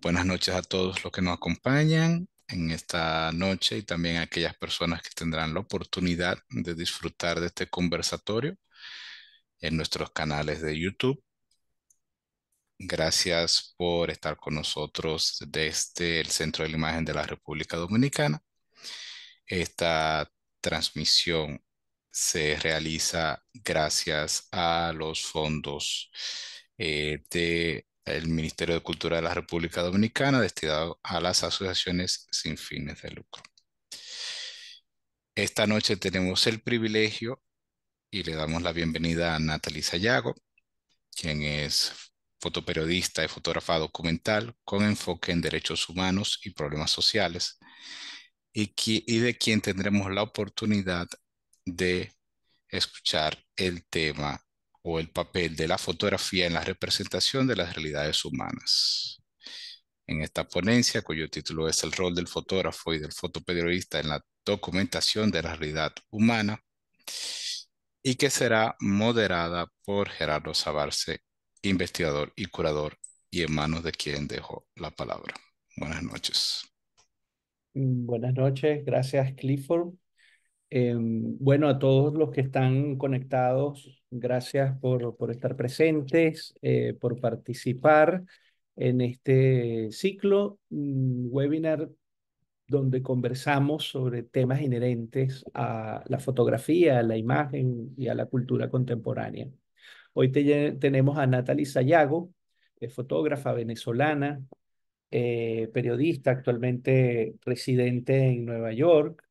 buenas noches a todos los que nos acompañan en esta noche y también a aquellas personas que tendrán la oportunidad de disfrutar de este conversatorio en nuestros canales de YouTube. Gracias por estar con nosotros desde el Centro de la Imagen de la República Dominicana. Esta transmisión se realiza gracias a los fondos eh, de el Ministerio de Cultura de la República Dominicana destinado a las asociaciones sin fines de lucro. Esta noche tenemos el privilegio y le damos la bienvenida a Natalie Sayago, quien es fotoperiodista y fotógrafa documental con enfoque en derechos humanos y problemas sociales, y, y de quien tendremos la oportunidad de escuchar el tema o el papel de la fotografía en la representación de las realidades humanas. En esta ponencia, cuyo título es El rol del fotógrafo y del fotoperiodista en la documentación de la realidad humana, y que será moderada por Gerardo Sabarce, investigador y curador, y en manos de quien dejo la palabra. Buenas noches. Mm, buenas noches, gracias Clifford. Em, bueno, a todos los que están conectados Gracias por, por estar presentes, eh, por participar en este ciclo mm, webinar donde conversamos sobre temas inherentes a la fotografía, a la imagen y a la cultura contemporánea. Hoy tenemos a Natalie Sayago, fotógrafa venezolana, eh, periodista, actualmente residente en Nueva York.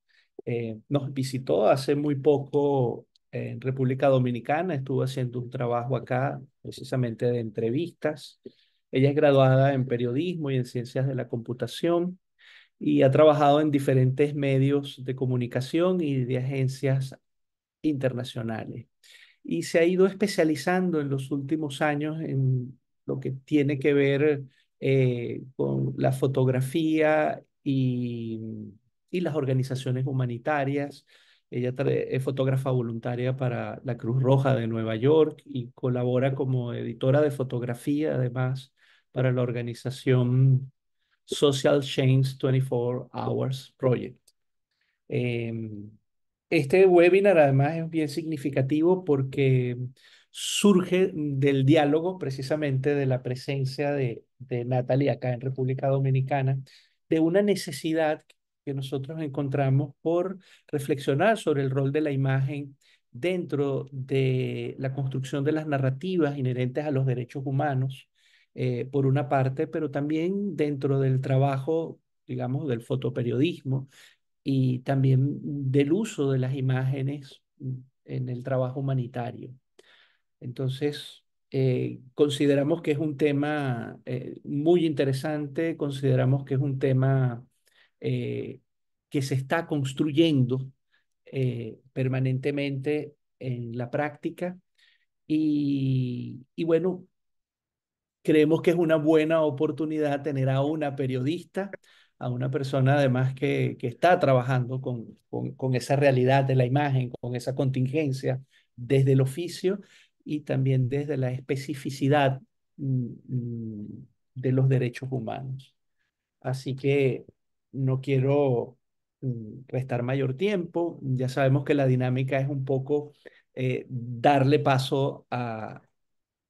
Eh, nos visitó hace muy poco en República Dominicana, estuvo haciendo un trabajo acá precisamente de entrevistas. Ella es graduada en periodismo y en ciencias de la computación y ha trabajado en diferentes medios de comunicación y de agencias internacionales. Y se ha ido especializando en los últimos años en lo que tiene que ver eh, con la fotografía y, y las organizaciones humanitarias, ella es fotógrafa voluntaria para la Cruz Roja de Nueva York y colabora como editora de fotografía, además, para la organización Social Change 24 Hours Project. Em, este webinar además es bien significativo porque surge del diálogo precisamente de la presencia de, de Natalie acá en República Dominicana, de una necesidad que nosotros encontramos por reflexionar sobre el rol de la imagen dentro de la construcción de las narrativas inherentes a los derechos humanos, eh, por una parte, pero también dentro del trabajo, digamos, del fotoperiodismo y también del uso de las imágenes en el trabajo humanitario. Entonces, eh, consideramos que es un tema eh, muy interesante, consideramos que es un tema eh, que se está construyendo eh, permanentemente en la práctica. Y, bueno, creemos que es una buena oportunidad tener a una periodista, a una persona además que, que está trabajando con, con, esa realidad de la imagen, con esa contingencia desde el oficio y también desde la especificidad mm, mm, de los derechos humanos. Así que no quiero mm, restar mayor tiempo. Ya sabemos que la dinámica es un poco eh, darle paso a,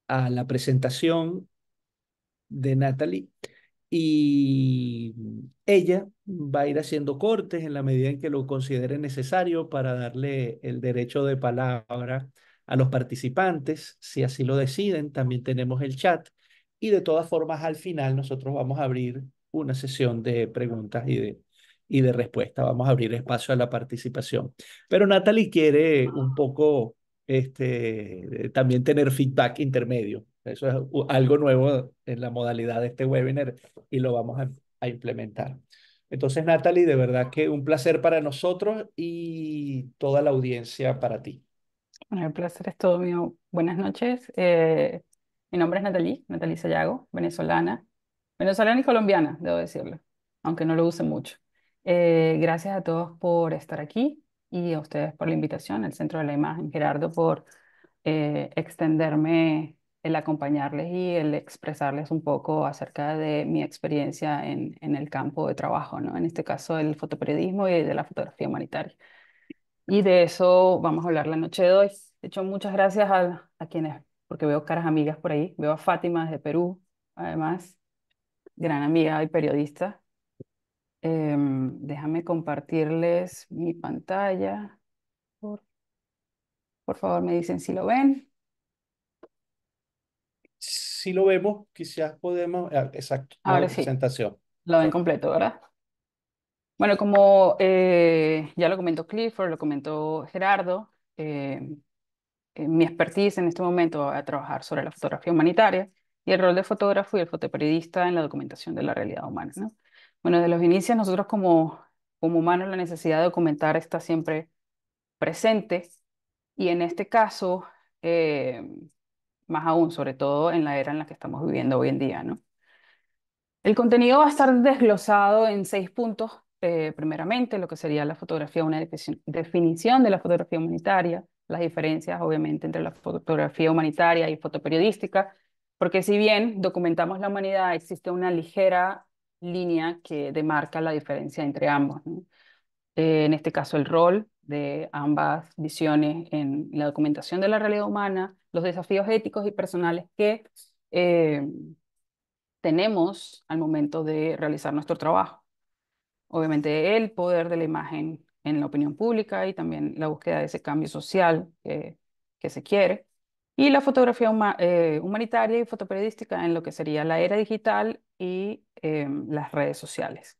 a, la presentación de Natalie y ella va a ir haciendo cortes en la medida en que lo considere necesario para darle el derecho de palabra a los participantes, si así lo deciden. También tenemos el chat y de todas formas al final nosotros vamos a abrir una sesión de preguntas y de, y de respuestas. Vamos a abrir espacio a la participación. Pero Natalie quiere un poco este, eh, también tener feedback intermedio. Eso es algo nuevo en la modalidad de este webinar y lo vamos a, implementar. Entonces, Natalie, de verdad que un placer para nosotros y toda la audiencia para ti. Bueno, el placer es todo mío. Buenas noches. Eh, mi nombre es Natalie, Natalie Sayago, venezolana venezolana y colombiana, debo decirlo, aunque no lo use mucho. Eh, gracias a todos por estar aquí y a ustedes por la invitación, al Centro de la Imagen, Gerardo, por eh, extenderme el acompañarles y el expresarles un poco acerca de mi experiencia en, el campo de trabajo, ¿no? en este caso del fotoperiodismo y de la fotografía humanitaria. Y de eso vamos a hablar la noche de hoy. De hecho, muchas gracias a, a quienes, porque veo caras amigas por ahí, veo a Fátima desde Perú, además, gran amiga y periodista. Em, déjame compartirles mi pantalla. Por, favor, me dicen si lo ven. Si lo vemos, quizás podemos. Ah, exacto. la Presentación. Lo ven completo, ¿verdad? Bueno, como eh, ya lo comentó Clifford, lo comentó Gerardo, eh, eh, mi expertise en este momento a trabajar sobre la fotografía humanitaria y el rol de fotógrafo y el fotoperiodista en la documentación de la realidad humana. ¿no? Bueno, desde los inicios nosotros como, como humanos la necesidad de documentar está siempre presente y en este caso, eh, más aún, sobre todo en la era en la que estamos viviendo hoy en día. ¿no? El contenido va a estar desglosado en seis puntos. Eh, primeramente, lo que sería la fotografía, una definición de la fotografía humanitaria, las diferencias obviamente entre la fotografía humanitaria y fotoperiodística, porque si bien documentamos la humanidad, existe una ligera línea que demarca la diferencia entre ambos. Eh, en este caso, el rol de ambas visiones en la documentación de la realidad humana, los desafíos éticos y personales que eh, tenemos al momento de realizar nuestro trabajo. Obviamente el poder de la imagen en la opinión pública y también la búsqueda de ese cambio social que se quiere y la fotografía eh, humanitaria y fotoperiodística en lo que sería la era digital y em, las redes sociales.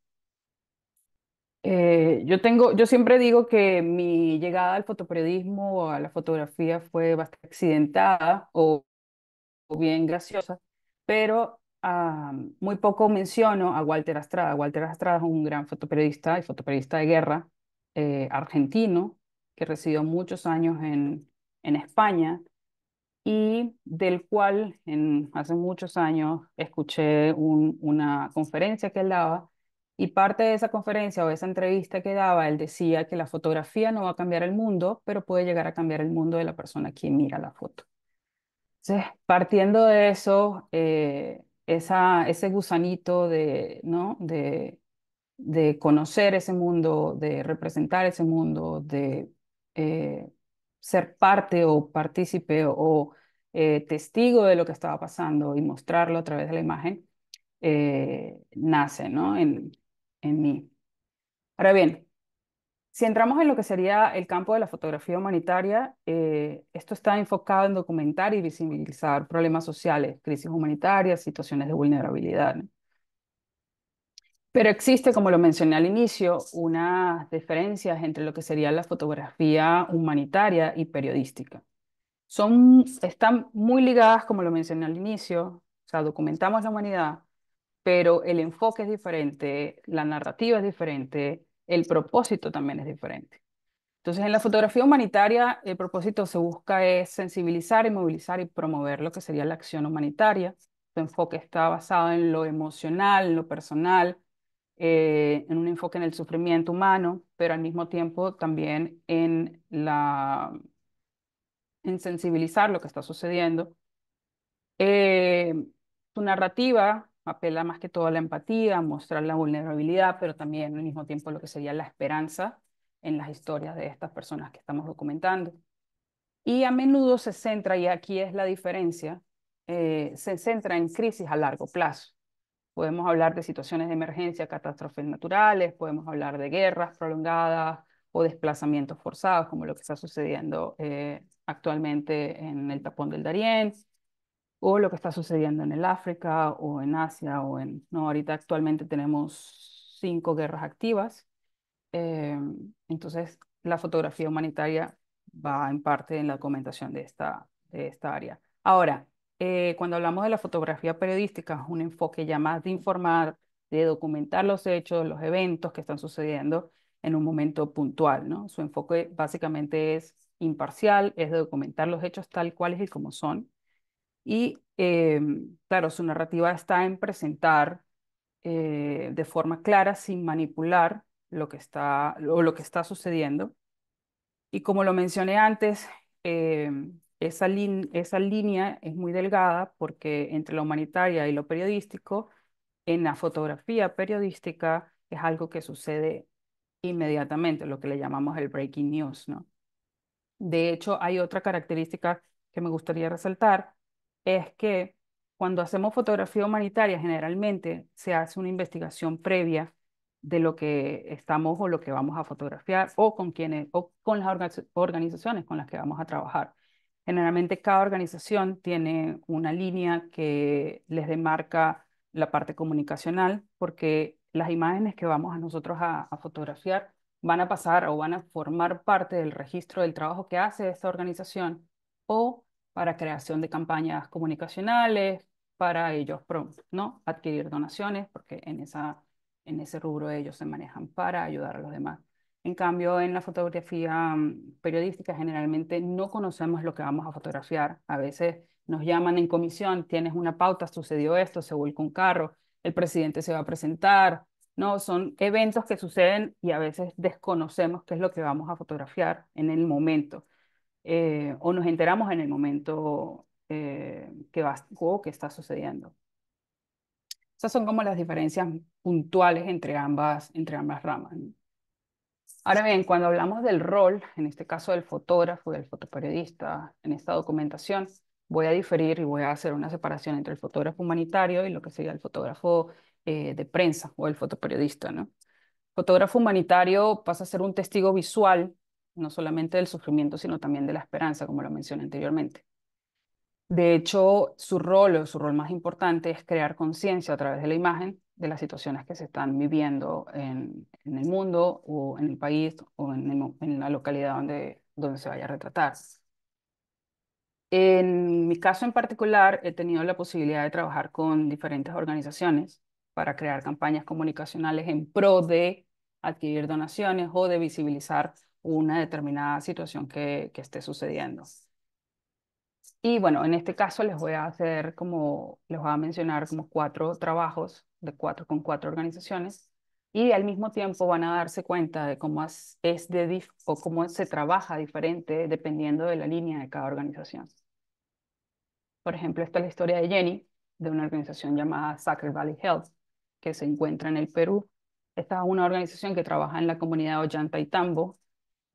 Eh, yo, tengo, yo siempre digo que mi llegada al fotoperiodismo o a la fotografía fue bastante accidentada o, bien graciosa, pero muy poco menciono a Walter Astrada. Walter Astrada es un gran fotoperiodista y fotoperiodista de guerra eh, argentino que residió muchos años en, en España y del cual en, hace muchos años escuché una conferencia que él daba y parte de esa conferencia o esa entrevista que daba, él decía que la fotografía no va a cambiar el mundo, pero puede llegar a cambiar el mundo de la persona que mira la foto. Entonces, partiendo de eso, eh, esa, ese gusanito de, ¿no? de, de conocer ese mundo, de representar ese mundo, de eh, ser parte o partícipe o, eh, testigo de lo que estaba pasando y mostrarlo a través de la imagen, eh, nace ¿no? en, mí. Ahora bien, si entramos en lo que sería el campo de la fotografía humanitaria, eh, esto está enfocado en documentar y visibilizar problemas sociales, crisis humanitarias, situaciones de vulnerabilidad. Pero existe, como lo mencioné al inicio, unas diferencias entre lo que sería la fotografía humanitaria y periodística. Son, están muy ligadas, como lo mencioné al inicio, o sea, documentamos la humanidad, pero el enfoque es diferente, la narrativa es diferente, el propósito también es diferente. Entonces, en la fotografía humanitaria, el propósito se busca es sensibilizar y movilizar y promover lo que sería la acción humanitaria. Su enfoque está basado en lo emocional, en lo personal, eh, en un enfoque en el sufrimiento humano, pero al mismo tiempo también en, la, en sensibilizar lo que está sucediendo. su eh, narrativa apela más que todo a la empatía, a mostrar la vulnerabilidad, pero también al mismo tiempo lo que sería la esperanza en las historias de estas personas que estamos documentando. Y a menudo se centra, y aquí es la diferencia, eh, se centra en crisis a largo plazo. Podemos hablar de situaciones de emergencia, catástrofes naturales, podemos hablar de guerras prolongadas o desplazamientos forzados, como lo que está sucediendo eh, actualmente en el tapón del Darién, o lo que está sucediendo en el África o en Asia o en... No, ahorita actualmente tenemos cinco guerras activas. Eh, entonces, la fotografía humanitaria va en parte en la documentación de esta, de esta área. Ahora, eh, cuando hablamos de la fotografía periodística, es un enfoque ya más de informar, de documentar los hechos, los eventos que están sucediendo en un momento puntual, ¿no? Su enfoque básicamente es imparcial, es de documentar los hechos tal es y como son. Y eh, claro, su narrativa está en presentar eh, de forma clara, sin manipular lo que está, o lo que está sucediendo. Y como lo mencioné antes, esa, esa línea es muy delgada porque entre lo humanitaria y lo periodístico, en la fotografía periodística es algo que sucede inmediatamente, lo que le llamamos el breaking news, ¿no? De hecho, hay otra característica que me gustaría resaltar, es que cuando hacemos fotografía humanitaria, generalmente se hace una investigación previa de lo que estamos o lo que vamos a fotografiar o con quienes o con las organizaciones con las que vamos a trabajar. Generalmente cada organización tiene una línea que les demarca la parte comunicacional, porque las imágenes que vamos a nosotros a, fotografiar van a pasar o van a formar parte del registro del trabajo que hace esta organización o para creación de campañas comunicacionales, para ellos, ¿no? Adquirir donaciones, porque en, esa, en ese rubro ellos se manejan para ayudar a los demás. En cambio, en la fotografía mm, periodística generalmente no conocemos lo que vamos a fotografiar. A veces nos llaman en comisión, tienes una pauta, sucedió esto, se volcó un carro, el presidente se va a presentar. No, son eventos que suceden y a veces desconocemos qué es lo que vamos a fotografiar en el momento. Eh, o nos enteramos en el momento eh, que, va, o que está sucediendo. Esas son como las diferencias puntuales entre ambas, entre ambas ramas. Ahora bien, cuando hablamos del rol, en este caso del fotógrafo, del fotoperiodista, en esta documentación, voy a diferir y voy a hacer una separación entre el fotógrafo humanitario y lo que sería el fotógrafo eh, de prensa o el fotoperiodista. ¿no? Fotógrafo humanitario pasa a ser un testigo visual, no solamente del sufrimiento, sino también de la esperanza, como lo mencioné anteriormente. De hecho, su rol o su rol más importante es crear conciencia a través de la imagen de las situaciones que se están viviendo en, el mundo o en el país o en, la localidad donde, donde se vaya a retratar. En mi caso en particular, he tenido la posibilidad de trabajar con diferentes organizaciones para crear campañas comunicacionales en pro de adquirir donaciones o de visibilizar una determinada situación que esté sucediendo. Y bueno, en este caso les voy a hacer como, les voy a mencionar como cuatro trabajos de cuatro con cuatro organizaciones y al mismo tiempo van a darse cuenta de cómo es de o cómo se trabaja diferente dependiendo de la línea de cada organización. Por ejemplo, esta es la historia de Jenny, de una organización llamada Sacred Valley Health, que se encuentra en el Perú. Esta es una organización que trabaja en la comunidad ollanta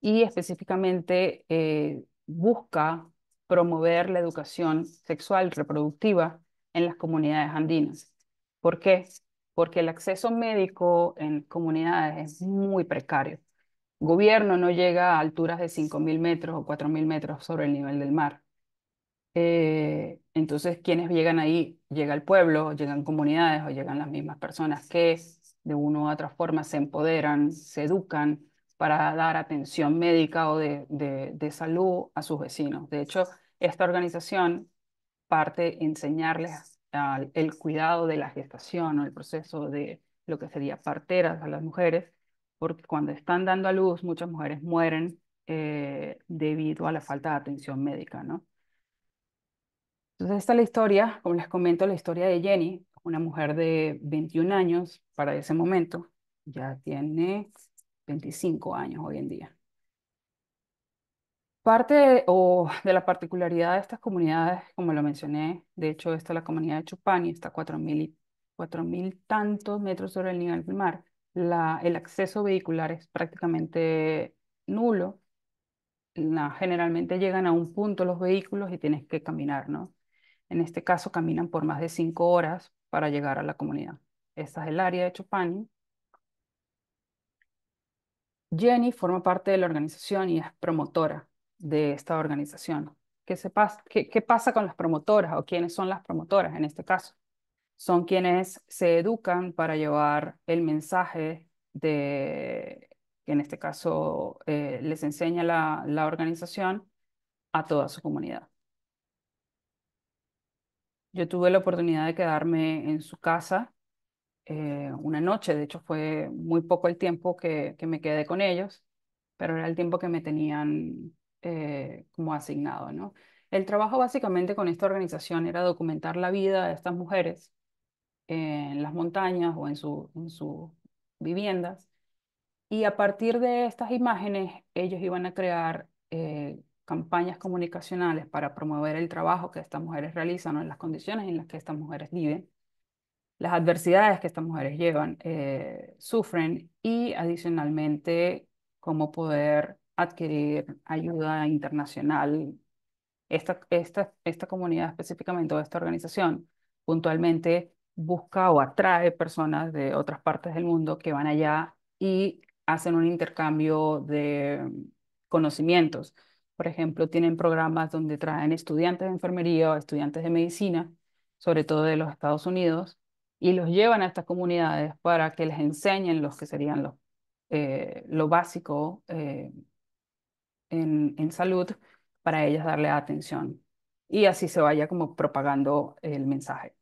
y específicamente eh, busca promover la educación sexual reproductiva en las comunidades andinas. ¿Por qué? Porque el acceso médico en comunidades es muy precario. El gobierno no llega a alturas de 5.000 metros o 4.000 metros sobre el nivel del mar. Eh, entonces, quienes llegan ahí, llega el pueblo, llegan comunidades o llegan las mismas personas que de una u otra forma se empoderan, se educan, para dar atención médica o de, salud a sus vecinos. De hecho, esta organización parte enseñarles el cuidado de la gestación o el proceso de lo que sería parteras a las mujeres, porque cuando están dando a luz muchas mujeres mueren eh, debido a la falta de atención médica, ¿no? Entonces, esta es la historia, como les comento, la historia de Jenny, una mujer de 21 años para ese momento. Ya tiene 25 años hoy en día. Parte o de la particularidad de estas comunidades, como lo mencioné, de hecho, esta es la comunidad de Chupani, está a 4.000 tantos metros sobre el nivel del mar. La, el acceso vehicular es prácticamente nulo. La, generalmente llegan a un punto los vehículos y tienes que caminar, ¿no? En este caso, caminan por más de cinco horas para llegar a la comunidad. Esta es el área de Chupani, Jenny forma parte de la organización y es promotora de esta organización. ¿Qué, se pasa? ¿Qué, pasa con las promotoras o quiénes son las promotoras en este caso? Son quienes se educan para llevar el mensaje de, que en este caso eh, les enseña la, la organización a toda su comunidad. Yo tuve la oportunidad de quedarme en su casa eh, una noche, de hecho fue muy poco el tiempo que, me quedé con ellos, pero era el tiempo que me tenían eh, como asignado, ¿no? El trabajo básicamente con esta organización era documentar la vida de estas mujeres eh, en las montañas o en, su, en sus viviendas. Y a partir de estas imágenes, ellos iban a crear campañas comunicacionales para promover el trabajo que estas mujeres realizan o las condiciones en las que estas mujeres viven las adversidades que estas mujeres llevan, eh, sufren y adicionalmente cómo poder adquirir ayuda internacional. Esta, esta comunidad específicamente o esta organización puntualmente busca o atrae personas de otras partes del mundo que van allá y hacen un intercambio de mm, conocimientos. Por ejemplo, tienen programas donde traen estudiantes de enfermería o estudiantes de medicina, sobre todo de los Estados Unidos, y los llevan a estas comunidades para que les enseñen los que serían los, eh, lo básico eh, en, en, salud para ellas darle atención y así se vaya como propagando el mensaje.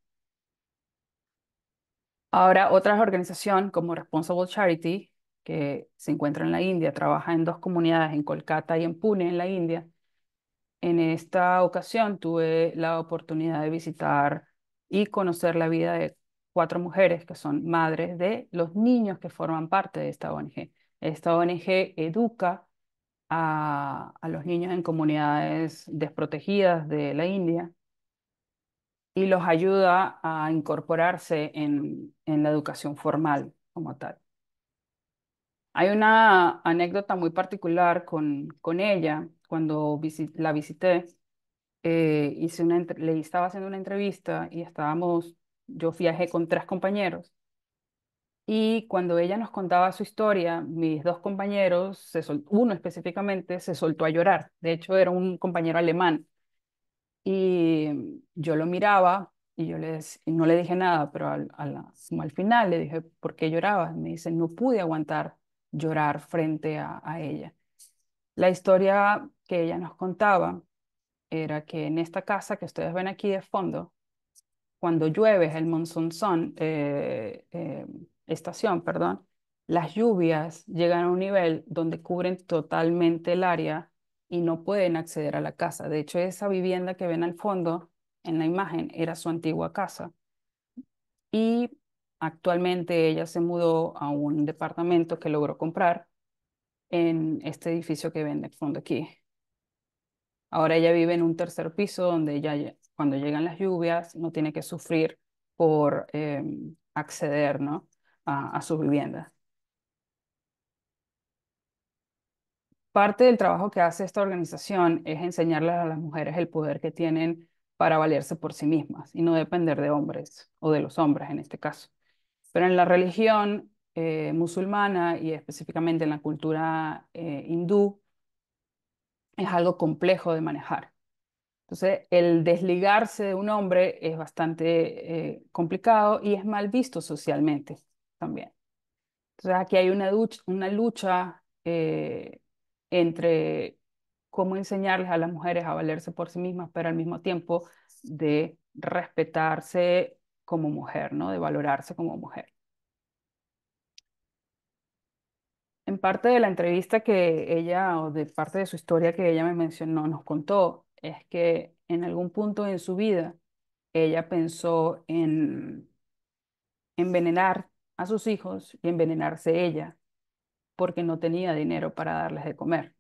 Ahora, otra organización como Responsible Charity, que se encuentra en la India, trabaja en dos comunidades, en Kolkata y en Pune, en la India. En esta ocasión tuve la oportunidad de visitar y conocer la vida de cuatro mujeres que son madres de los niños que forman parte de esta ONG. Esta ONG educa a, a los niños en comunidades desprotegidas de la India y los ayuda a incorporarse en, en la educación formal como tal. Hay una anécdota muy particular con, con ella. Cuando la visité, eh, hice una, le estaba haciendo una entrevista y estábamos yo viajé con tres compañeros. Y cuando ella nos contaba su historia, mis dos compañeros, se uno específicamente, se soltó a llorar. De hecho, era un compañero alemán. Y yo lo miraba y yo les no le dije nada, pero al, final le dije, ¿por qué llorabas? Me dice, no pude aguantar llorar frente a ella. La historia que ella nos contaba era que en esta casa que ustedes ven aquí de fondo, cuando llueve, el monzón eh, eh, estación, perdón, las lluvias llegan a un nivel donde cubren totalmente el área y no pueden acceder a la casa. De hecho, esa vivienda que ven al fondo en la imagen era su antigua casa. Y actualmente ella se mudó a un departamento que logró comprar en este edificio que ven al fondo aquí. Ahora ella vive en un tercer piso donde ya cuando llegan las lluvias no tiene que sufrir por em, acceder ¿no? a, su vivienda. Parte del trabajo que hace esta organización es enseñarles a las mujeres el poder que tienen para valerse por sí mismas y no depender de hombres o de los hombres en este caso. Pero en la religión eh, musulmana y específicamente en la cultura eh, hindú es algo complejo de manejar. Entonces, el desligarse de un hombre es bastante eh, complicado y es mal visto socialmente también. Entonces, aquí hay una, lucha eh, entre cómo enseñarles a las mujeres a valerse por sí mismas, pero al mismo tiempo de respetarse como mujer, ¿no? de valorarse como mujer. En parte de la entrevista que ella, o de parte de su historia que ella me mencionó, nos contó, es que en algún punto en su vida ella pensó en envenenar a sus hijos y envenenarse ella porque no tenía dinero para darles de comer.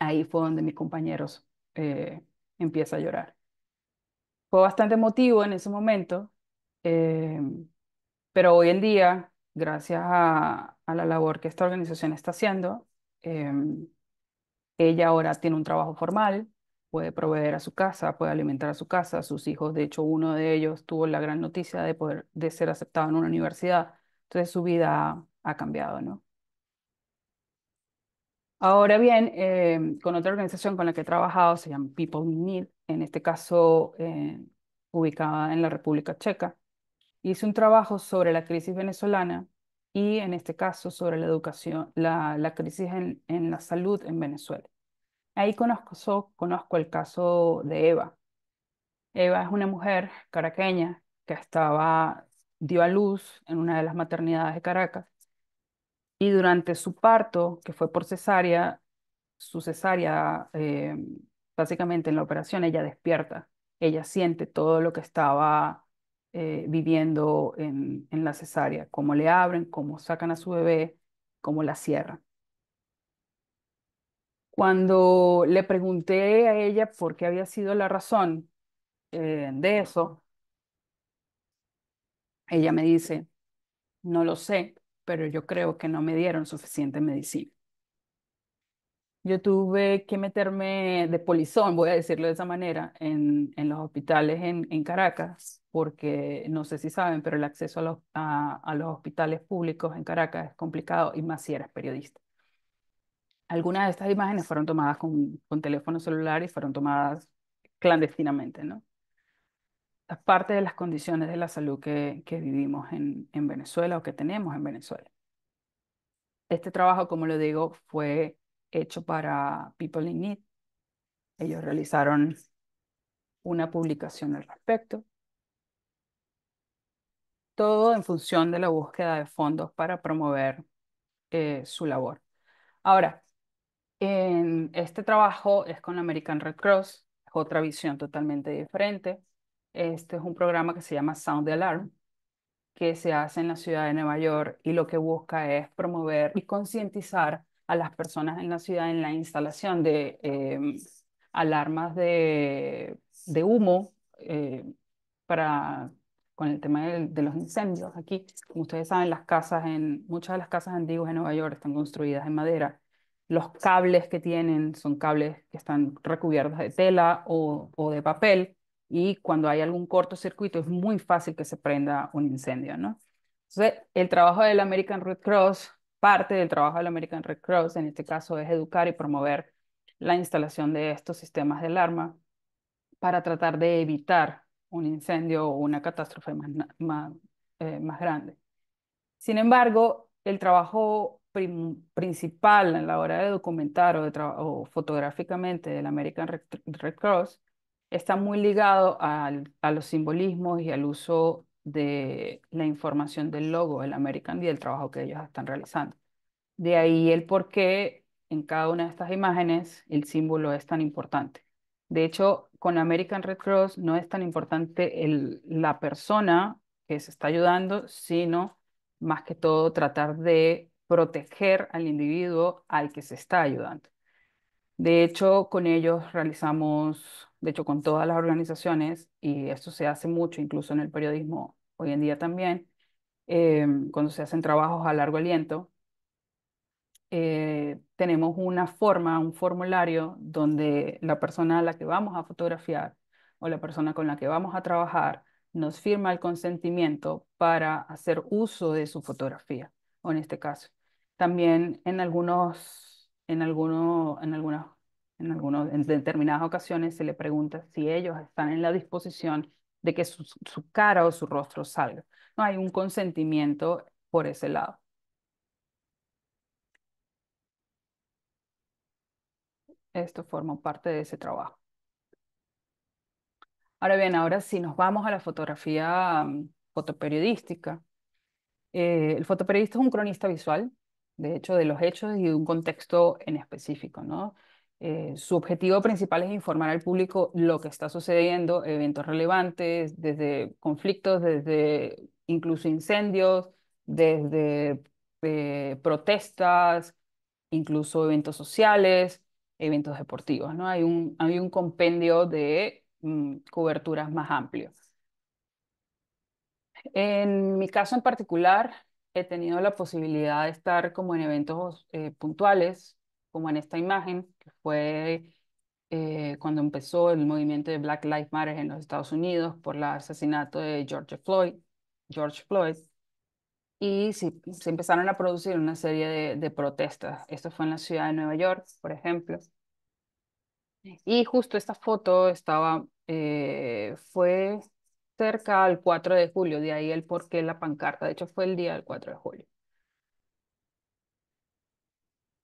Ahí fue donde mis compañeros eh, empieza a llorar. Fue bastante emotivo en ese momento, eh, pero hoy en día, gracias a, la labor que esta organización está haciendo, eh, ella ahora tiene un trabajo formal, puede proveer a su casa, puede alimentar a su casa, a sus hijos. De hecho, uno de ellos tuvo la gran noticia de poder de ser aceptado en una universidad. Entonces su vida ha, cambiado, ¿no? Ahora bien, eh, con otra organización con la que he trabajado, se llama People in Need, en este caso eh, ubicada en la República Checa, hice un trabajo sobre la crisis venezolana y en este caso sobre la educación, la, crisis en la salud en Venezuela. Ahí conozco, el caso de Eva. Eva es una mujer caraqueña que estaba, dio a luz en una de las maternidades de Caracas y durante su parto, que fue por cesárea, su cesárea, eh, básicamente en la operación, ella despierta, ella siente todo lo que estaba eh, viviendo en, en la cesárea, cómo le abren, cómo sacan a su bebé, cómo la cierran. Cuando le pregunté a ella por qué había sido la razón eh, de eso, ella me dice, no lo sé, pero yo creo que no me dieron suficiente medicina. Yo tuve que meterme de polizón, voy a decirlo de esa manera, en, en los hospitales en, Caracas, porque no sé si saben, pero el acceso a los, a los hospitales públicos en Caracas es complicado y más si eres periodista algunas de estas imágenes fueron tomadas con, con teléfono celular y fueron tomadas clandestinamente, ¿no? Parte de las condiciones de la salud que, vivimos en, en Venezuela o que tenemos en Venezuela. Este trabajo, como lo digo, fue hecho para People in Need. Ellos realizaron una publicación al respecto. Todo en función de la búsqueda de fondos para promover eh, su labor. Ahora, en este trabajo es con la American Red Cross, es otra visión totalmente diferente. Este es un programa que se llama Sound the Alarm, que se hace en la ciudad de Nueva York y lo que busca es promover y concientizar a las personas en la ciudad en la instalación de em, alarmas de, humo eh, para con el tema de, los incendios aquí. Como ustedes saben, las casas en, muchas de las casas antiguas de Nueva York están construidas en madera los cables que tienen son cables que están recubiertos de tela o, de papel y cuando hay algún cortocircuito es muy fácil que se prenda un incendio, ¿no? Entonces, el trabajo del American Red Cross, parte del trabajo del American Red Cross en este caso es educar y promover la instalación de estos sistemas de alarma para tratar de evitar un incendio o una catástrofe más, más, eh, más grande. Sin embargo, el trabajo principal en la hora de documentar o, de fotográficamente del American Red, Cross está muy ligado a los simbolismos y al uso de la información del logo del American y el trabajo que ellos están realizando. De ahí el por qué en cada una de estas imágenes el símbolo es tan importante. De hecho, con American Red Cross no es tan importante la persona que se está ayudando, sino más que todo tratar de proteger al individuo al que se está ayudando. De hecho, con ellos realizamos, de hecho, con todas las organizaciones, y esto se hace mucho, incluso en el periodismo hoy en día también, em, cuando se hacen trabajos a largo aliento, eh, tenemos una forma, un formulario donde la persona a la que vamos a fotografiar o la persona con la que vamos a trabajar nos firma el consentimiento para hacer uso de su fotografía, o en este caso. También en algunos, en en algunas, en algunos, en determinadas ocasiones se le pregunta si ellos están en la disposición de que su, cara o su rostro salga. No hay un consentimiento por ese lado. Esto forma parte de ese trabajo. Ahora bien, ahora si nos vamos a la fotografía mm, fotoperiodística, eh, el fotoperiodista es un cronista visual de hecho, de los hechos y de un contexto en específico, ¿no? Eh, su objetivo principal es informar al público lo que está sucediendo, eventos relevantes, desde conflictos, desde incluso incendios, desde eh, protestas, incluso eventos sociales, eventos deportivos, ¿no? Hay un, hay un compendio de mm, coberturas más amplios. En mi caso en particular, he tenido la posibilidad de estar como en eventos eh, puntuales, como en esta imagen, que fue eh, cuando empezó el movimiento de Black Lives Matter en los Estados Unidos por el asesinato de George Floyd. George Floyd y se, empezaron a producir una serie de, protestas. Esto fue en la ciudad de Nueva York, por ejemplo. Y justo esta foto estaba, eh, fue cerca al 4 de julio, de ahí el por qué la pancarta, de hecho fue el día del 4 de julio.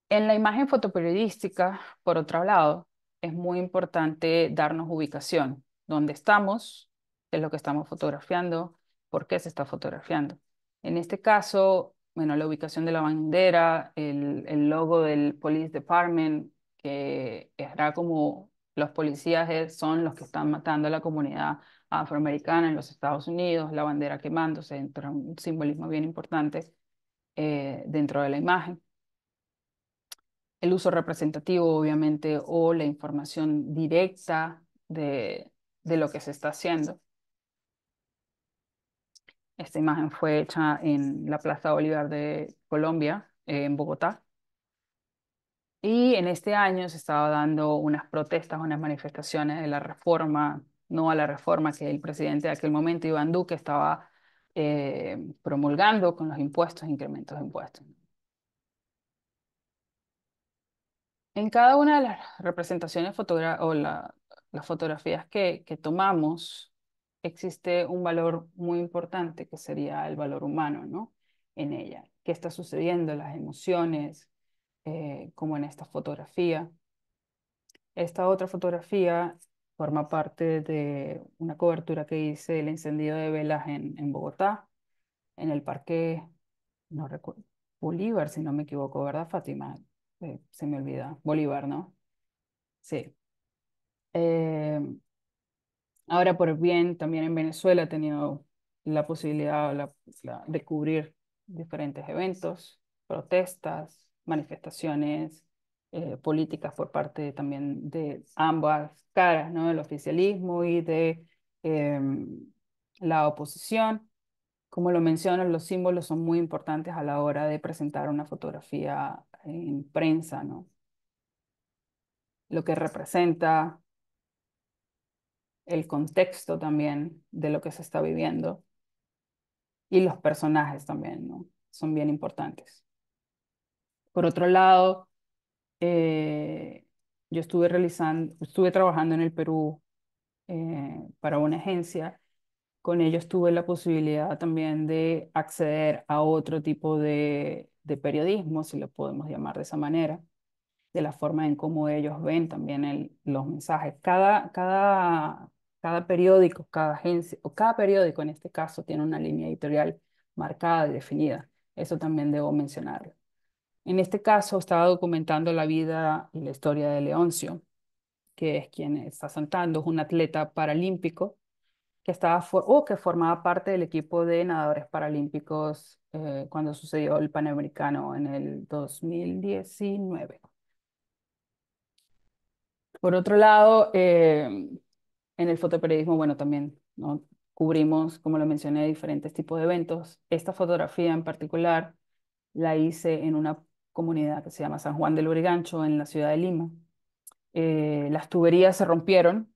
En la imagen fotoperiodística, por otro lado, es muy importante darnos ubicación, dónde estamos, ¿Qué es lo que estamos fotografiando, por qué se está fotografiando. En este caso, bueno, la ubicación de la bandera, el, el logo del Police Department, que era como los policías son los que están matando a la comunidad afroamericana en los Estados Unidos, la bandera quemándose, entra un simbolismo bien importante eh, dentro de la imagen. El uso representativo, obviamente, o la información directa de, de lo que se está haciendo. Esta imagen fue hecha en la Plaza Bolívar de Colombia, eh, en Bogotá. Y en este año se estaba dando unas protestas, unas manifestaciones de la reforma no a la reforma que el presidente de aquel momento, Iván Duque, estaba eh, promulgando con los impuestos, incrementos de impuestos. En cada una de las representaciones o las fotografías que, tomamos, existe un valor muy importante que sería el valor humano, ¿no? En ella. ¿Qué está sucediendo? Las emociones, eh, como en esta fotografía. Esta otra fotografía forma parte de una cobertura que hice el encendido de velas en, Bogotá, en el parque, no Bolívar, si no me equivoco, ¿verdad, Fátima? Eh, se me olvida, Bolívar, ¿no? Sí. Eh, ahora, por bien, también en Venezuela he tenido la posibilidad de cubrir diferentes eventos, protestas, manifestaciones eh, políticas por parte también de ambas caras, ¿no? Del oficialismo y de em, la oposición. Como lo menciono, los símbolos son muy importantes a la hora de presentar una fotografía en prensa, ¿no? Lo que representa el contexto también de lo que se está viviendo y los personajes también, ¿no? Son bien importantes. Por otro lado, eh, yo estuve realizando, estuve trabajando en el Perú eh, para una agencia. Con ellos tuve la posibilidad también de acceder a otro tipo de, periodismo, si lo podemos llamar de esa manera, de la forma en cómo ellos ven también los mensajes. Cada, cada, cada periódico, cada agencia, o cada periódico en este caso, tiene una línea editorial marcada y definida. Eso también debo mencionarlo. En este caso estaba documentando la vida y la historia de Leoncio, que es quien está saltando, es un atleta paralímpico que estaba o que formaba parte del equipo de nadadores paralímpicos eh, cuando sucedió el Panamericano en el 2019. Por otro lado, eh, en el fotoperiodismo, bueno, también ¿no? cubrimos, como lo mencioné, diferentes tipos de eventos. Esta fotografía en particular la hice en una comunidad que se llama San Juan del Urigancho en la ciudad de Lima. Eh, las tuberías se rompieron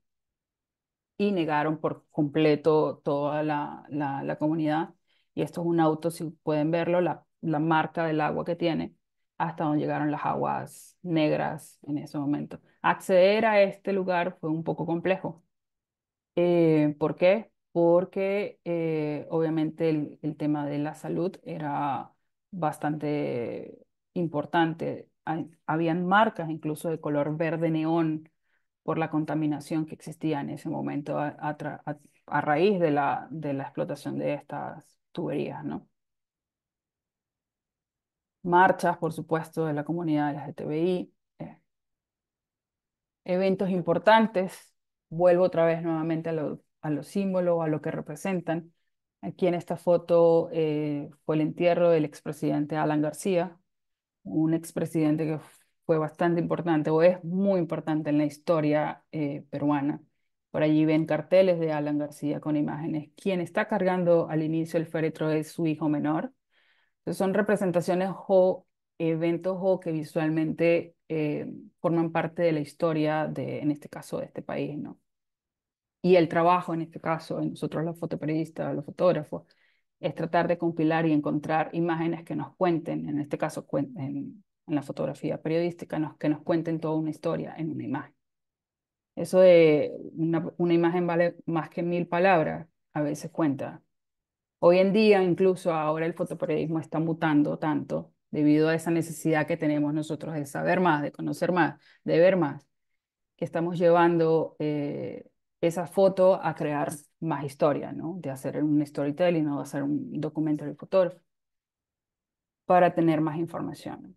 y negaron por completo toda la, la, comunidad. Y esto es un auto, si pueden verlo, la, la marca del agua que tiene, hasta donde llegaron las aguas negras en ese momento. Acceder a este lugar fue un poco complejo. Eh, ¿Por qué? Porque eh, obviamente el, el tema de la salud era bastante importante. habían marcas incluso de color verde neón por la contaminación que existía en ese momento a, raíz de la, de la explotación de estas tuberías, ¿no? Marchas, por supuesto, de la comunidad de LGTBI. Eh. Eventos importantes. Vuelvo otra vez nuevamente a, a los símbolos, a lo que representan. Aquí en esta foto eh, fue el entierro del expresidente Alan García, un expresidente que fue bastante importante o es muy importante en la historia eh, peruana. Por allí ven carteles de Alan García con imágenes. Quien está cargando al inicio el féretro es su hijo menor. Entonces son representaciones o eventos o que visualmente eh, forman parte de la historia de, en este caso, de este país, ¿no? Y el trabajo, en este caso, en nosotros los fotoperiodistas, los fotógrafos, es tratar de compilar y encontrar imágenes que nos cuenten, en este caso en, la fotografía periodística, que nos cuenten toda una historia en una imagen. Eso de una, imagen vale más que mil palabras, a veces cuenta. Hoy en día, incluso ahora el fotoperiodismo está mutando tanto debido a esa necesidad que tenemos nosotros de saber más, de conocer más, de ver más, que estamos llevando eh, esa foto a crear más historia, ¿no? De hacer un storytelling o de hacer un documentary fotógrafo para tener más información.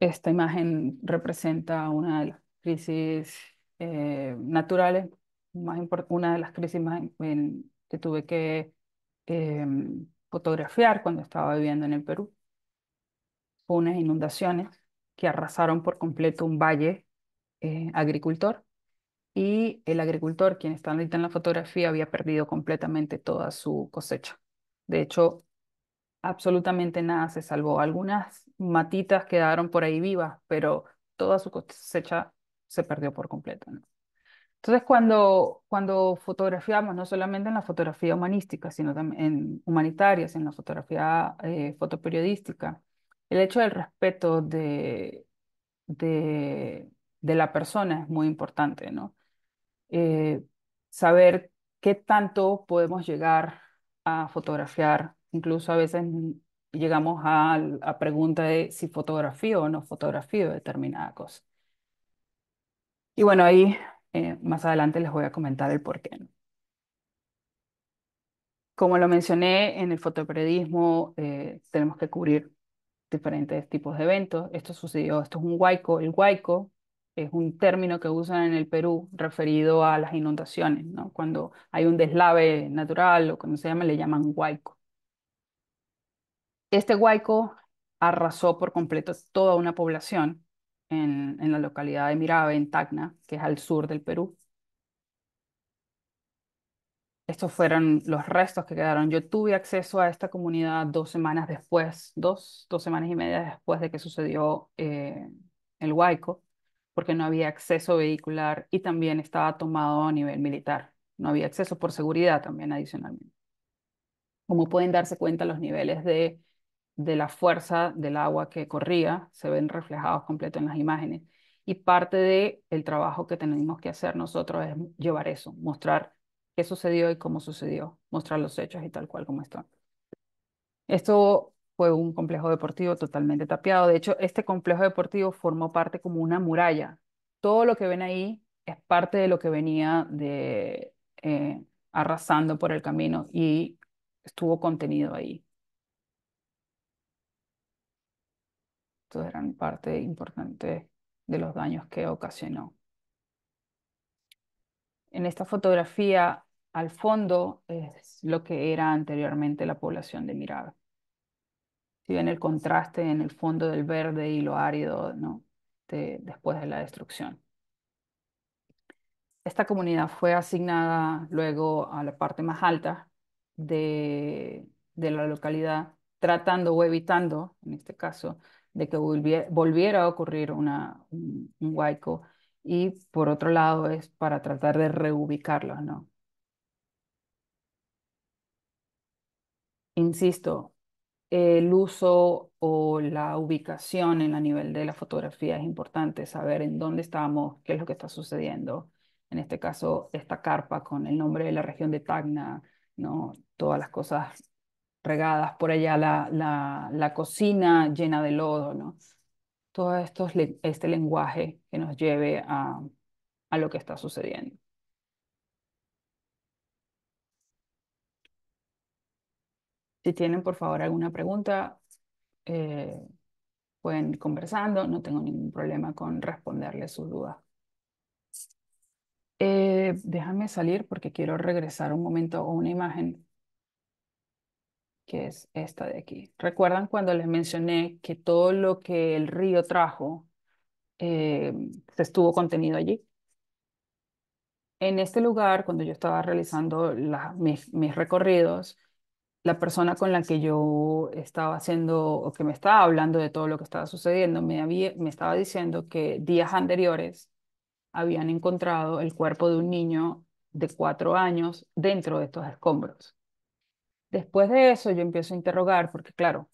Esta imagen representa una de las crisis eh, naturales, más una de las crisis más en, que tuve que em, fotografiar cuando estaba viviendo en el Perú. Fue unas inundaciones que arrasaron por completo un valle eh, agricultor y el agricultor, quien está ahorita en la fotografía, había perdido completamente toda su cosecha. De hecho, absolutamente nada se salvó. Algunas matitas quedaron por ahí vivas, pero toda su cosecha se perdió por completo. Entonces, cuando, cuando fotografiamos, no solamente en la fotografía humanística, sino también en humanitarias, en la fotografía eh, fotoperiodística, el hecho del respeto de, de, de la persona es muy importante, ¿no? Eh, saber qué tanto podemos llegar a fotografiar. Incluso a veces llegamos a la pregunta de si fotografío o no fotografío determinada cosa. Y bueno, ahí eh, más adelante les voy a comentar el por qué. Como lo mencioné, en el fotoperiodismo eh, tenemos que cubrir diferentes tipos de eventos. Esto sucedió, esto es un huaico. El huaico es un término que usan en el Perú referido a las inundaciones, ¿no? Cuando hay un deslave natural o como se llama, le llaman huaico. Este huaico arrasó por completo toda una población en, la localidad de Mirabe, en Tacna, que es al sur del Perú. Estos fueron los restos que quedaron. Yo tuve acceso a esta comunidad dos semanas después, dos, dos semanas y media después de que sucedió eh, el huaico porque no había acceso vehicular y también estaba tomado a nivel militar. No había acceso por seguridad también adicionalmente. Como pueden darse cuenta, los niveles de, de la fuerza del agua que corría se ven reflejados completo en las imágenes. Y parte del el trabajo que tenemos que hacer nosotros es llevar eso, mostrar qué sucedió y cómo sucedió, mostrar los hechos y tal cual como están. Esto fue un complejo deportivo totalmente tapiado. De hecho, este complejo deportivo formó parte como una muralla. Todo lo que ven ahí es parte de lo que venía de eh, arrasando por el camino y estuvo contenido ahí. Estos eran parte importante de los daños que ocasionó. En esta fotografía, al fondo, es lo que era anteriormente la población de Mirada si ven el contraste en el fondo del verde y lo árido ¿no? después de la destrucción. Esta comunidad fue asignada luego a la parte más alta de, de la localidad, tratando o evitando, en este caso, de que volviera, a ocurrir una, un, un huaico y por otro lado es para tratar de reubicarlos, ¿no? Insisto, el uso o la ubicación en la nivel de la fotografía es importante, saber en dónde estamos, qué es lo que está sucediendo. En este caso, esta carpa con el nombre de la región de Tacna, ¿no? todas las cosas regadas por allá, la, la, cocina llena de lodo, ¿no? todo este lenguaje que nos lleve a, a lo que está sucediendo. Si tienen, por favor, alguna pregunta, eh, pueden ir conversando. No tengo ningún problema con responderles sus dudas. Eh, déjame salir porque quiero regresar un momento a una imagen que es esta de aquí. ¿Recuerdan cuando les mencioné que todo lo que el río trajo eh, estuvo contenido allí? En este lugar, cuando yo estaba realizando mis recorridos, la persona con la que yo estaba haciendo o que me estaba hablando de todo lo que estaba sucediendo me, estaba diciendo que días anteriores habían encontrado el cuerpo de un niño de cuatro años dentro de estos escombros. Después de eso yo empiezo a interrogar, porque claro,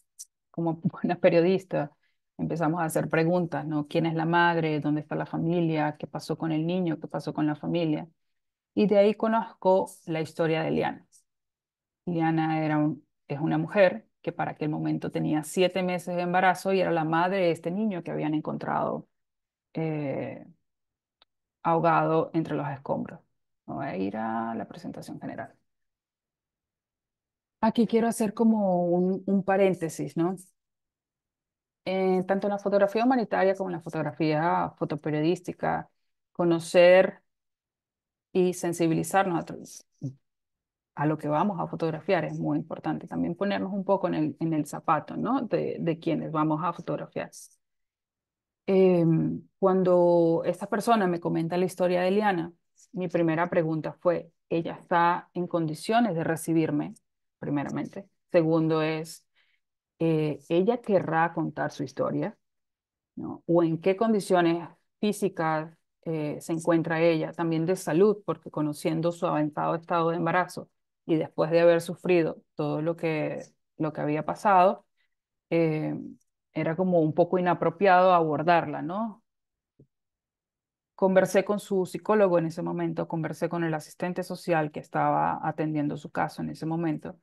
como buena periodista, empezamos a hacer preguntas, ¿no? ¿Quién es la madre? ¿Dónde está la familia? ¿Qué pasó con el niño? ¿Qué pasó con la familia? Y de ahí conozco la historia de Eliana. Liliana era es una mujer que para aquel momento tenía siete meses de embarazo y era la madre de este niño que habían encontrado eh, ahogado entre los escombros. Voy a ir a la presentación general. Aquí quiero hacer como un, paréntesis, ¿no? Eh, tanto en la fotografía humanitaria como en la fotografía fotoperiodística, conocer y sensibilizarnos a, a lo que vamos a fotografiar. Es muy importante también ponernos un poco en el, en el zapato, ¿no? De, de quienes vamos a fotografiar. Em, cuando esta persona me comenta la historia de Eliana, mi primera pregunta fue, ¿ella está en condiciones de recibirme? Primeramente. Segundo es, eh, ¿ella querrá contar su historia? ¿No? ¿O en qué condiciones físicas eh, se encuentra ella? También de salud, porque conociendo su avanzado estado de embarazo, y después de haber sufrido todo lo que, lo que había pasado, eh, era como un poco inapropiado abordarla, ¿no? Conversé con su psicólogo en ese momento, conversé con el asistente social que estaba atendiendo su caso en ese momento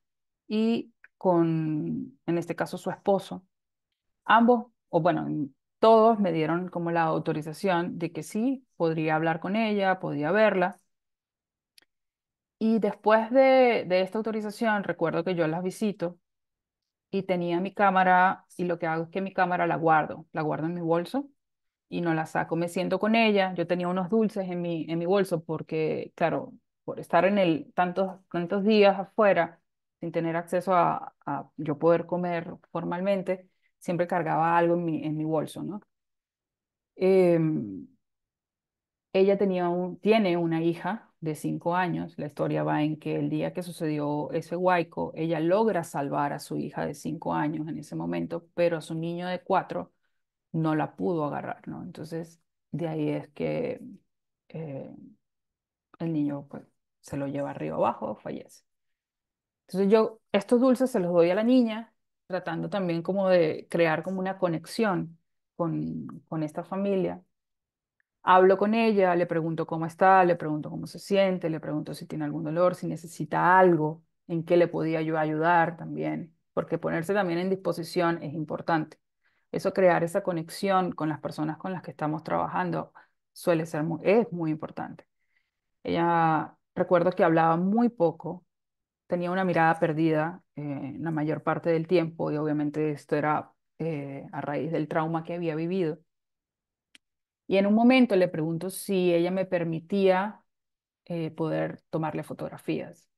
y con, en este caso, su esposo. Ambos, o bueno, todos me dieron como la autorización de que sí, podría hablar con ella, podía verla. Y después de, esta autorización, recuerdo que yo las visito y tenía mi cámara y lo que hago es que mi cámara la guardo, la guardo en mi bolso y no la saco, me siento con ella, yo tenía unos dulces en mi, en mi bolso porque, claro, por estar en el tantos, tantos días afuera sin tener acceso a, yo poder comer formalmente, siempre cargaba algo en mi, en mi bolso, ¿no? Em, ella tenía un, tiene una hija de cinco años, la historia va en que el día que sucedió ese huaico, ella logra salvar a su hija de cinco años en ese momento, pero a su niño de cuatro no la pudo agarrar, ¿no? Entonces, de ahí es que eh, el niño pues, se lo lleva arriba abajo, fallece. Entonces yo estos dulces se los doy a la niña, tratando también como de crear como una conexión con, con esta familia hablo con ella, le pregunto cómo está, le pregunto cómo se siente, le pregunto si tiene algún dolor, si necesita algo, en qué le podía yo ayudar también, porque ponerse también en disposición es importante. Eso, crear esa conexión con las personas con las que estamos trabajando suele ser muy, es muy importante. Ella, recuerdo que hablaba muy poco, tenía una mirada perdida eh, la mayor parte del tiempo y obviamente esto era eh, a raíz del trauma que había vivido y en un momento le pregunto si ella me permitía eh, poder tomarle fotografías.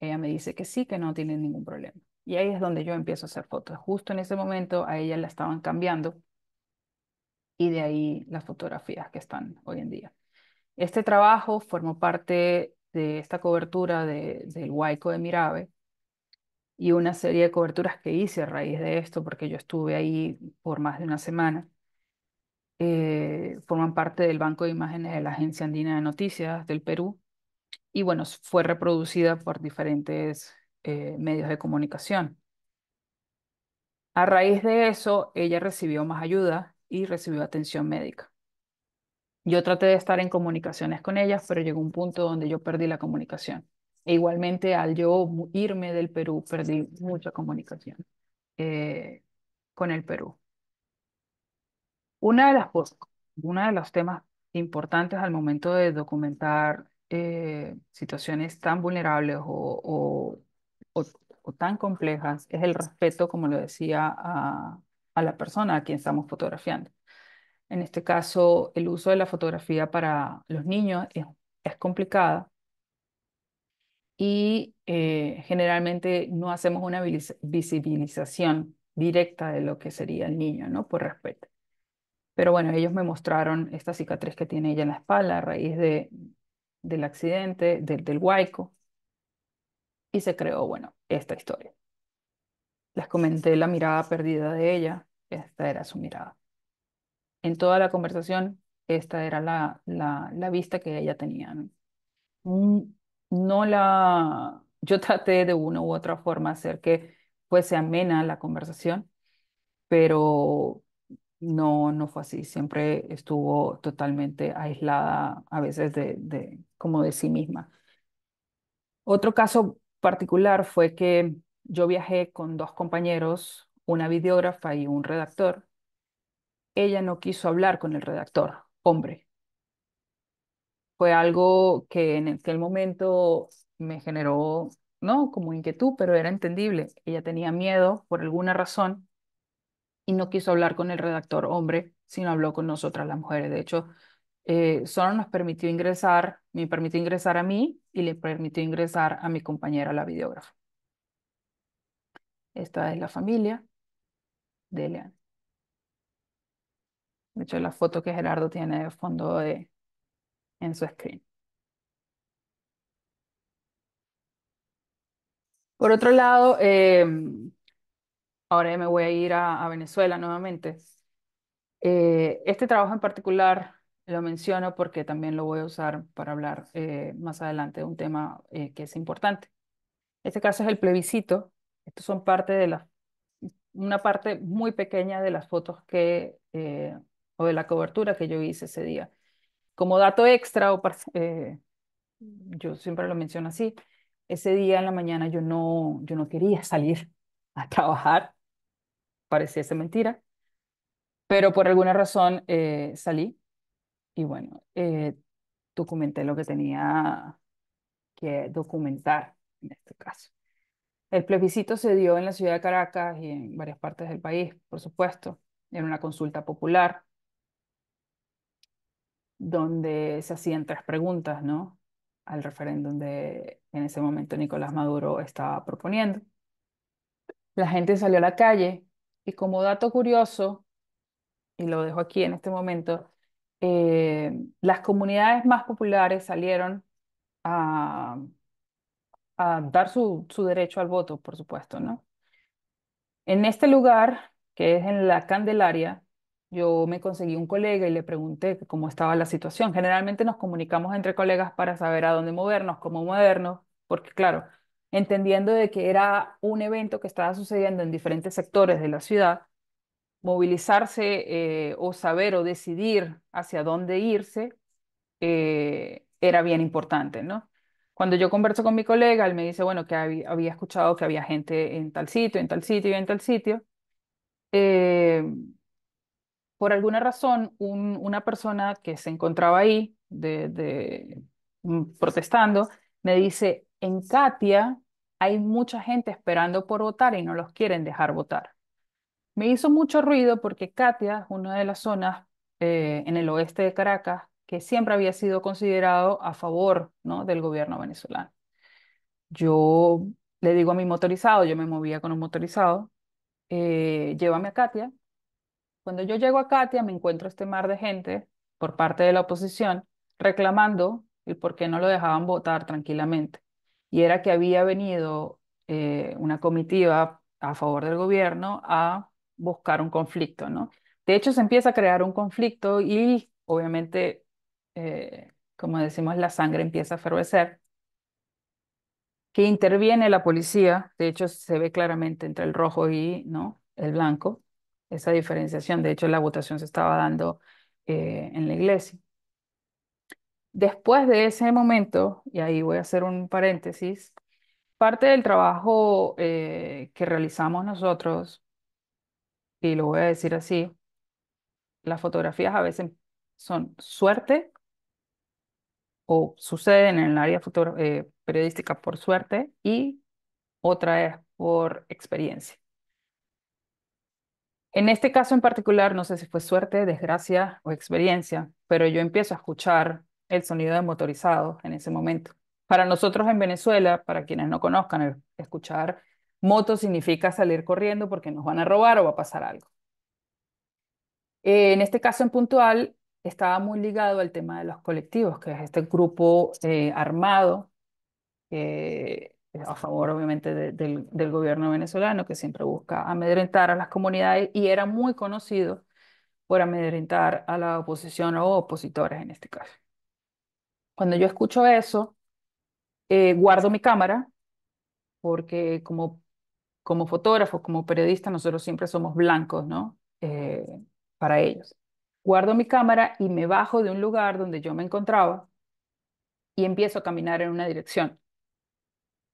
Ella me dice que sí, que no tiene ningún problema. Y ahí es donde yo empiezo a hacer fotos. Justo en ese momento a ella la estaban cambiando y de ahí las fotografías que están hoy en día. Este trabajo formó parte de esta cobertura del Huayco de Mirabe y una serie de coberturas que hice a raíz de esto, porque yo estuve ahí por más de una semana. Eh, forman parte del Banco de Imágenes de la Agencia Andina de Noticias del Perú y bueno, fue reproducida por diferentes eh, medios de comunicación. A raíz de eso, ella recibió más ayuda y recibió atención médica. Yo traté de estar en comunicaciones con ellas, pero llegó un punto donde yo perdí la comunicación. E igualmente, al yo irme del Perú, perdí mucha comunicación eh, con el Perú. Una de las cosas, uno de los temas importantes al momento de documentar eh, situaciones tan vulnerables o, o, o, tan complejas es el respeto, como lo decía, a, a la persona a quien estamos fotografiando. En este caso, el uso de la fotografía para los niños es, es complicada y eh, generalmente no hacemos una visibilización directa de lo que sería el niño, ¿no? Por respeto. Pero bueno, ellos me mostraron esta cicatriz que tiene ella en la espalda a raíz de, del accidente, del huaico. Y se creó, bueno, esta historia. Les comenté la mirada perdida de ella. Esta era su mirada. En toda la conversación, esta era la, la, la vista que ella tenía. No la... Yo traté de una u otra forma hacer que fuese amena la conversación, pero no, no fue así. Siempre estuvo totalmente aislada, a veces de, de, como de sí misma. Otro caso particular fue que yo viajé con dos compañeros, una videógrafa y un redactor. Ella no quiso hablar con el redactor, hombre. Fue algo que en aquel momento me generó, no, como inquietud, pero era entendible. Ella tenía miedo por alguna razón y no quiso hablar con el redactor hombre, sino habló con nosotras las mujeres. De hecho, eh, solo nos permitió ingresar, me permitió ingresar a mí y le permitió ingresar a mi compañera, la videógrafa. Esta es la familia de Eliane. De hecho, la foto que Gerardo tiene de fondo en su screen. Por otro lado, em, ahora me voy a ir a, Venezuela nuevamente. Eh, este trabajo en particular lo menciono porque también lo voy a usar para hablar eh, más adelante de un tema eh, que es importante. Este caso es el plebiscito. Estos son parte de la, una parte muy pequeña de las fotos que, o de la cobertura que yo hice ese día. Como dato extra, o yo siempre lo menciono así, ese día en la mañana yo no, yo no quería salir a trabajar pareciese mentira, pero por alguna razón eh, salí y bueno, eh, documenté lo que tenía que documentar en este caso. El plebiscito se dio en la ciudad de Caracas y en varias partes del país, por supuesto. en una consulta popular donde se hacían tres preguntas, ¿no? Al referéndum de en ese momento Nicolás Maduro estaba proponiendo. La gente salió a la calle y como dato curioso, y lo dejo aquí en este momento, eh, las comunidades más populares salieron a, dar su, derecho al voto, por supuesto, ¿no? En este lugar, que es en la Candelaria, yo me conseguí un colega y le pregunté cómo estaba la situación. Generalmente nos comunicamos entre colegas para saber a dónde movernos, cómo movernos, porque claro, entendiendo de que era un evento que estaba sucediendo en diferentes sectores de la ciudad, movilizarse eh, o saber o decidir hacia dónde irse eh, era bien importante, ¿no? Cuando yo converso con mi colega, él me dice, bueno, que había, escuchado que había gente en tal sitio, en tal sitio, y en tal sitio. Eh, por alguna razón, una persona que se encontraba ahí mm, protestando me dice, en Katia hay mucha gente esperando por votar y no los quieren dejar votar. Me hizo mucho ruido porque Katia, una de las zonas eh, en el oeste de Caracas, que siempre había sido considerado a favor ¿no? del gobierno venezolano. Yo le digo a mi motorizado, yo me movía con un motorizado, eh, llévame a Katia. Cuando yo llego a Katia me encuentro este mar de gente por parte de la oposición reclamando el por qué no lo dejaban votar tranquilamente y era que había venido eh, una comitiva a favor del gobierno a buscar un conflicto, ¿no? De hecho, se empieza a crear un conflicto y obviamente, eh, como decimos, la sangre empieza a fervecer, que interviene la policía, de hecho se ve claramente entre el rojo y ¿no? el blanco, esa diferenciación, de hecho la votación se estaba dando eh, en la iglesia. Después de ese momento, y ahí voy a hacer un paréntesis, parte del trabajo eh, que realizamos nosotros, y lo voy a decir así, las fotografías a veces son suerte o suceden en el área eh, periodística por suerte y otra es por experiencia. En este caso en particular, no sé si fue suerte, desgracia o experiencia, pero yo empiezo a escuchar el sonido de motorizado en ese momento. Para nosotros en Venezuela, para quienes no conozcan, escuchar moto significa salir corriendo porque nos van a robar o va a pasar algo. Eh, en este caso en Puntual estaba muy ligado al tema de los colectivos, que es este grupo eh, armado a favor obviamente del gobierno venezolano que siempre busca amedrentar a las comunidades y era muy conocido por amedrentar a la oposición o opositores en este caso. Cuando yo escucho eso, eh, guardo mi cámara, porque como, como fotógrafo, como periodista, nosotros siempre somos blancos, ¿no? Eh, para ellos. Guardo mi cámara y me bajo de un lugar donde yo me encontraba y empiezo a caminar en una dirección.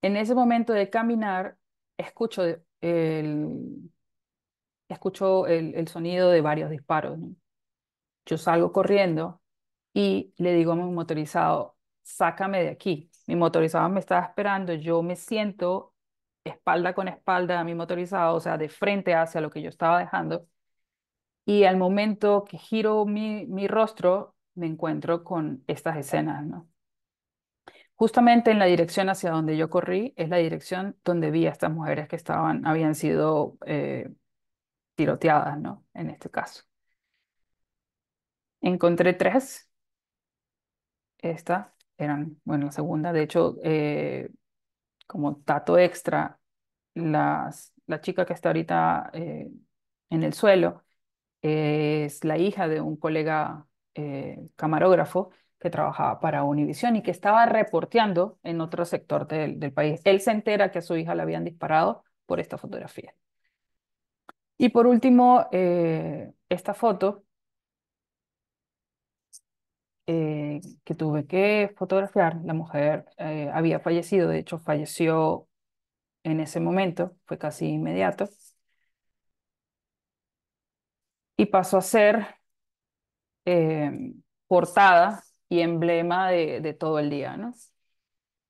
En ese momento de caminar, escucho el, escucho el, sonido de varios disparos. Yo salgo corriendo y le digo a mi motorizado, sácame de aquí. Mi motorizado me estaba esperando, yo me siento espalda con espalda a mi motorizado, o sea, de frente hacia lo que yo estaba dejando. Y al momento que giro mi, mi rostro, me encuentro con estas escenas, ¿no? Justamente en la dirección hacia donde yo corrí es la dirección donde vi a estas mujeres que estaban, habían sido eh, tiroteadas, ¿no? En este caso. Encontré tres esta eran, bueno, la segunda. De hecho, eh, como dato extra, la chica que está ahorita eh, en el suelo eh, es la hija de un colega camarógrafo que trabajaba para Univision y que estaba reporteando en otro sector del, país. Él se entera que a su hija la habían disparado por esta fotografía. Y por último, esta foto eh, que tuve que fotografiar. La mujer eh, había fallecido, de hecho falleció en ese momento, fue casi inmediato. Y pasó a ser eh, portada y emblema de, todo el día. ¿no?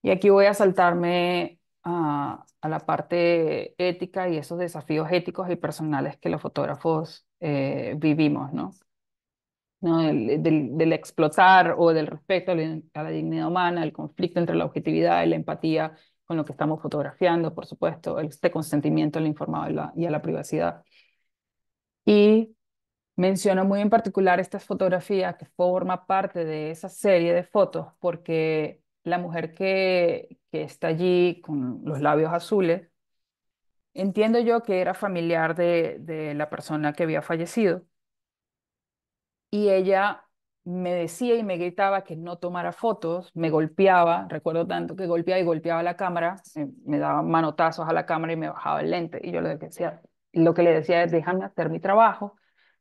Y aquí voy a saltarme a, a, la parte ética y esos desafíos éticos y personales que los fotógrafos vivimos. ¿no? Del, explotar o del respeto a la, dignidad humana, el conflicto entre la objetividad y la empatía con lo que estamos fotografiando, por supuesto, este consentimiento al informado y, a la privacidad. Y menciono muy en particular estas fotografías que forma parte de esa serie de fotos porque la mujer que, está allí con los labios azules, entiendo yo que era familiar de la persona que había fallecido y ella me decía y me gritaba que no tomara fotos, me golpeaba, recuerdo tanto que golpeaba y golpeaba la cámara, me daba manotazos a la cámara y me bajaba el lente y yo le decía, lo que le decía es déjame hacer mi trabajo,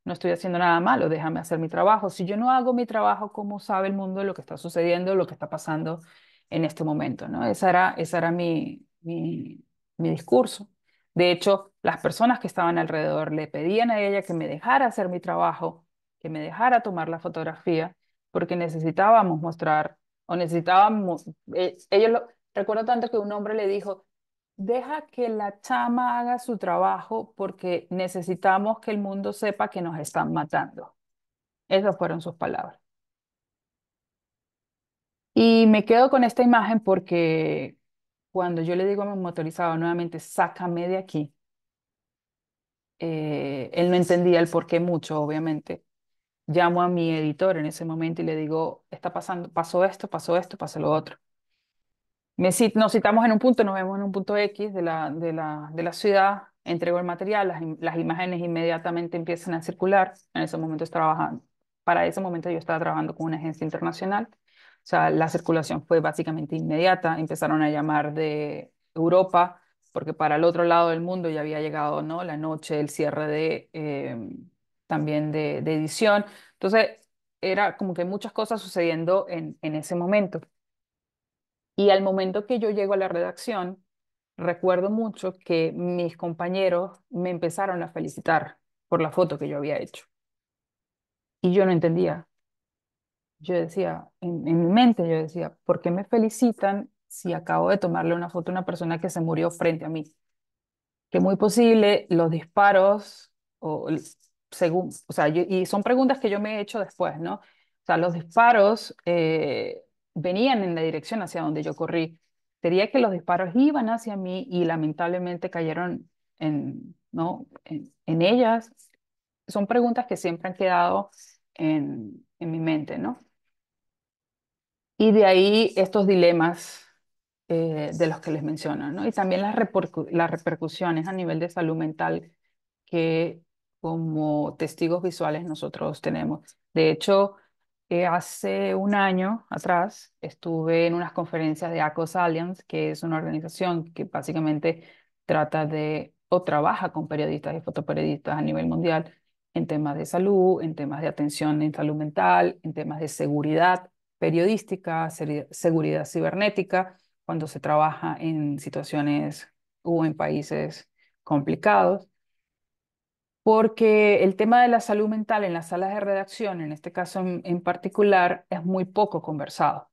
no estoy haciendo nada malo, déjame hacer mi trabajo. Si yo no hago mi trabajo, ¿cómo sabe el mundo lo que está sucediendo, lo que está pasando en este momento? ¿no? Ese era, esa era mi, mi discurso. De hecho, las personas que estaban alrededor le pedían a ella que me dejara hacer mi trabajo me dejara tomar la fotografía porque necesitábamos mostrar o necesitábamos, eh, ellos lo, recuerdo tanto que un hombre le dijo, deja que la chama haga su trabajo porque necesitamos que el mundo sepa que nos están matando. Esas fueron sus palabras. Y me quedo con esta imagen porque cuando yo le digo a mi motorizado nuevamente, sácame de aquí, eh, él no entendía el por qué mucho, obviamente, llamo a mi editor en ese momento y le digo, está pasando, pasó esto, pasó esto, pasó lo otro. Me, nos citamos en un punto, nos vemos en un punto X de la, de la, de la ciudad, entrego el material, las, imágenes inmediatamente empiezan a circular, en ese momento trabajando. Para ese momento yo estaba trabajando con una agencia internacional, o sea, la circulación fue básicamente inmediata, empezaron a llamar de Europa, porque para el otro lado del mundo ya había llegado ¿no? la noche, el cierre de... Em, también de, edición. Entonces, era como que muchas cosas sucediendo en, en ese momento. Y al momento que yo llego a la redacción, recuerdo mucho que mis compañeros me empezaron a felicitar por la foto que yo había hecho. Y yo no entendía. Yo decía, en, en mi mente yo decía, ¿por qué me felicitan si acabo de tomarle una foto a una persona que se murió frente a mí? Que muy posible los disparos o según, o sea, y son preguntas que yo me he hecho después, ¿no? O sea, los disparos eh, venían en la dirección hacia donde yo corrí. Sería que los disparos iban hacia mí y lamentablemente cayeron en, ¿no? en, ellas. Son preguntas que siempre han quedado en, mi mente, ¿no? Y de ahí estos dilemas eh, de los que les menciono, ¿no? Y también las, las repercusiones a nivel de salud mental que como testigos visuales nosotros tenemos. De hecho, eh, hace un año atrás estuve en unas conferencias de ACOS Alliance, que es una organización que básicamente trata de o trabaja con periodistas y fotoperiodistas a nivel mundial en temas de salud, en temas de atención en salud mental, en temas de seguridad periodística, seguridad cibernética, cuando se trabaja en situaciones o en países complicados porque el tema de la salud mental en las salas de redacción, en este caso en, particular, es muy poco conversado.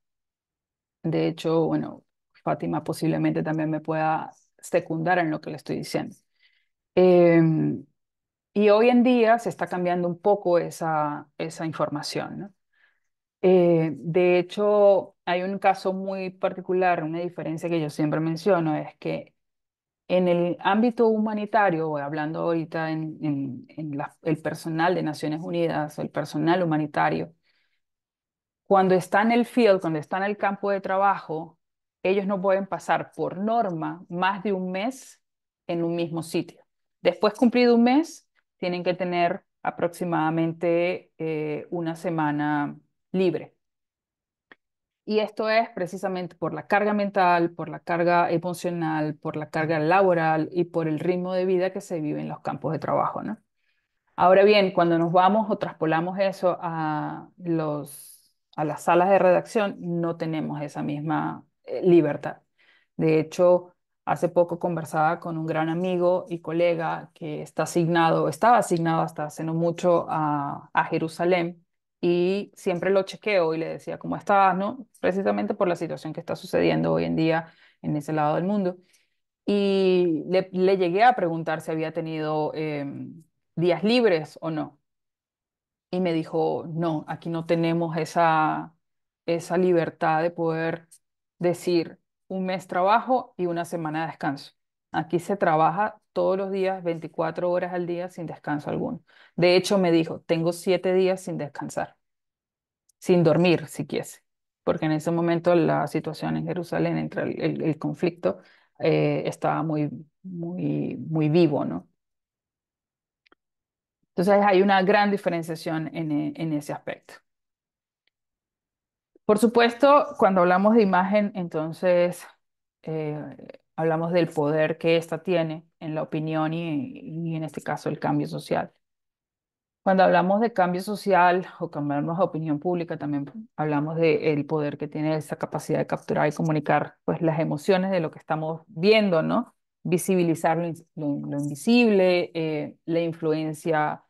De hecho, bueno, Fátima posiblemente también me pueda secundar en lo que le estoy diciendo. Em, y hoy en día se está cambiando un poco esa, esa información. ¿no? Eh, de hecho, hay un caso muy particular, una diferencia que yo siempre menciono, es que en el ámbito humanitario, hablando ahorita en, el personal de Naciones Unidas, el personal humanitario, cuando está en el field, cuando está en el campo de trabajo, ellos no pueden pasar por norma más de un mes en un mismo sitio. Después cumplido un mes, tienen que tener aproximadamente eh, una semana libre y esto es precisamente por la carga mental, por la carga emocional, por la carga laboral y por el ritmo de vida que se vive en los campos de trabajo, ¿no? Ahora bien, cuando nos vamos o traspolamos eso a, los, a las salas de redacción, no tenemos esa misma eh, libertad. De hecho, hace poco conversaba con un gran amigo y colega que está asignado, estaba asignado hasta hace no mucho a Jerusalén y siempre lo chequeo y le decía, ¿cómo estás? ¿No? Precisamente por la situación que está sucediendo hoy en día en ese lado del mundo. Y le, llegué a preguntar si había tenido em, días libres o no. Y me dijo, no, aquí no tenemos esa, esa libertad de poder decir un mes trabajo y una semana de descanso. Aquí se trabaja todos los días, 24 horas al día, sin descanso alguno. De hecho, me dijo, tengo siete días sin descansar, sin dormir, si quise, porque en ese momento la situación en Jerusalén, entre el, conflicto, eh, estaba muy, muy, muy vivo, ¿no? Entonces hay una gran diferenciación en, eh, ese aspecto. Por supuesto, cuando hablamos de imagen, entonces eh, hablamos del poder que esta tiene en la opinión y, en este caso el cambio social. Cuando hablamos de cambio social o cambiarnos de opinión pública, también hablamos del el poder que tiene esa capacidad de capturar y comunicar pues, las emociones de lo que estamos viendo, ¿no? Visibilizar lo, invisible, eh, la influencia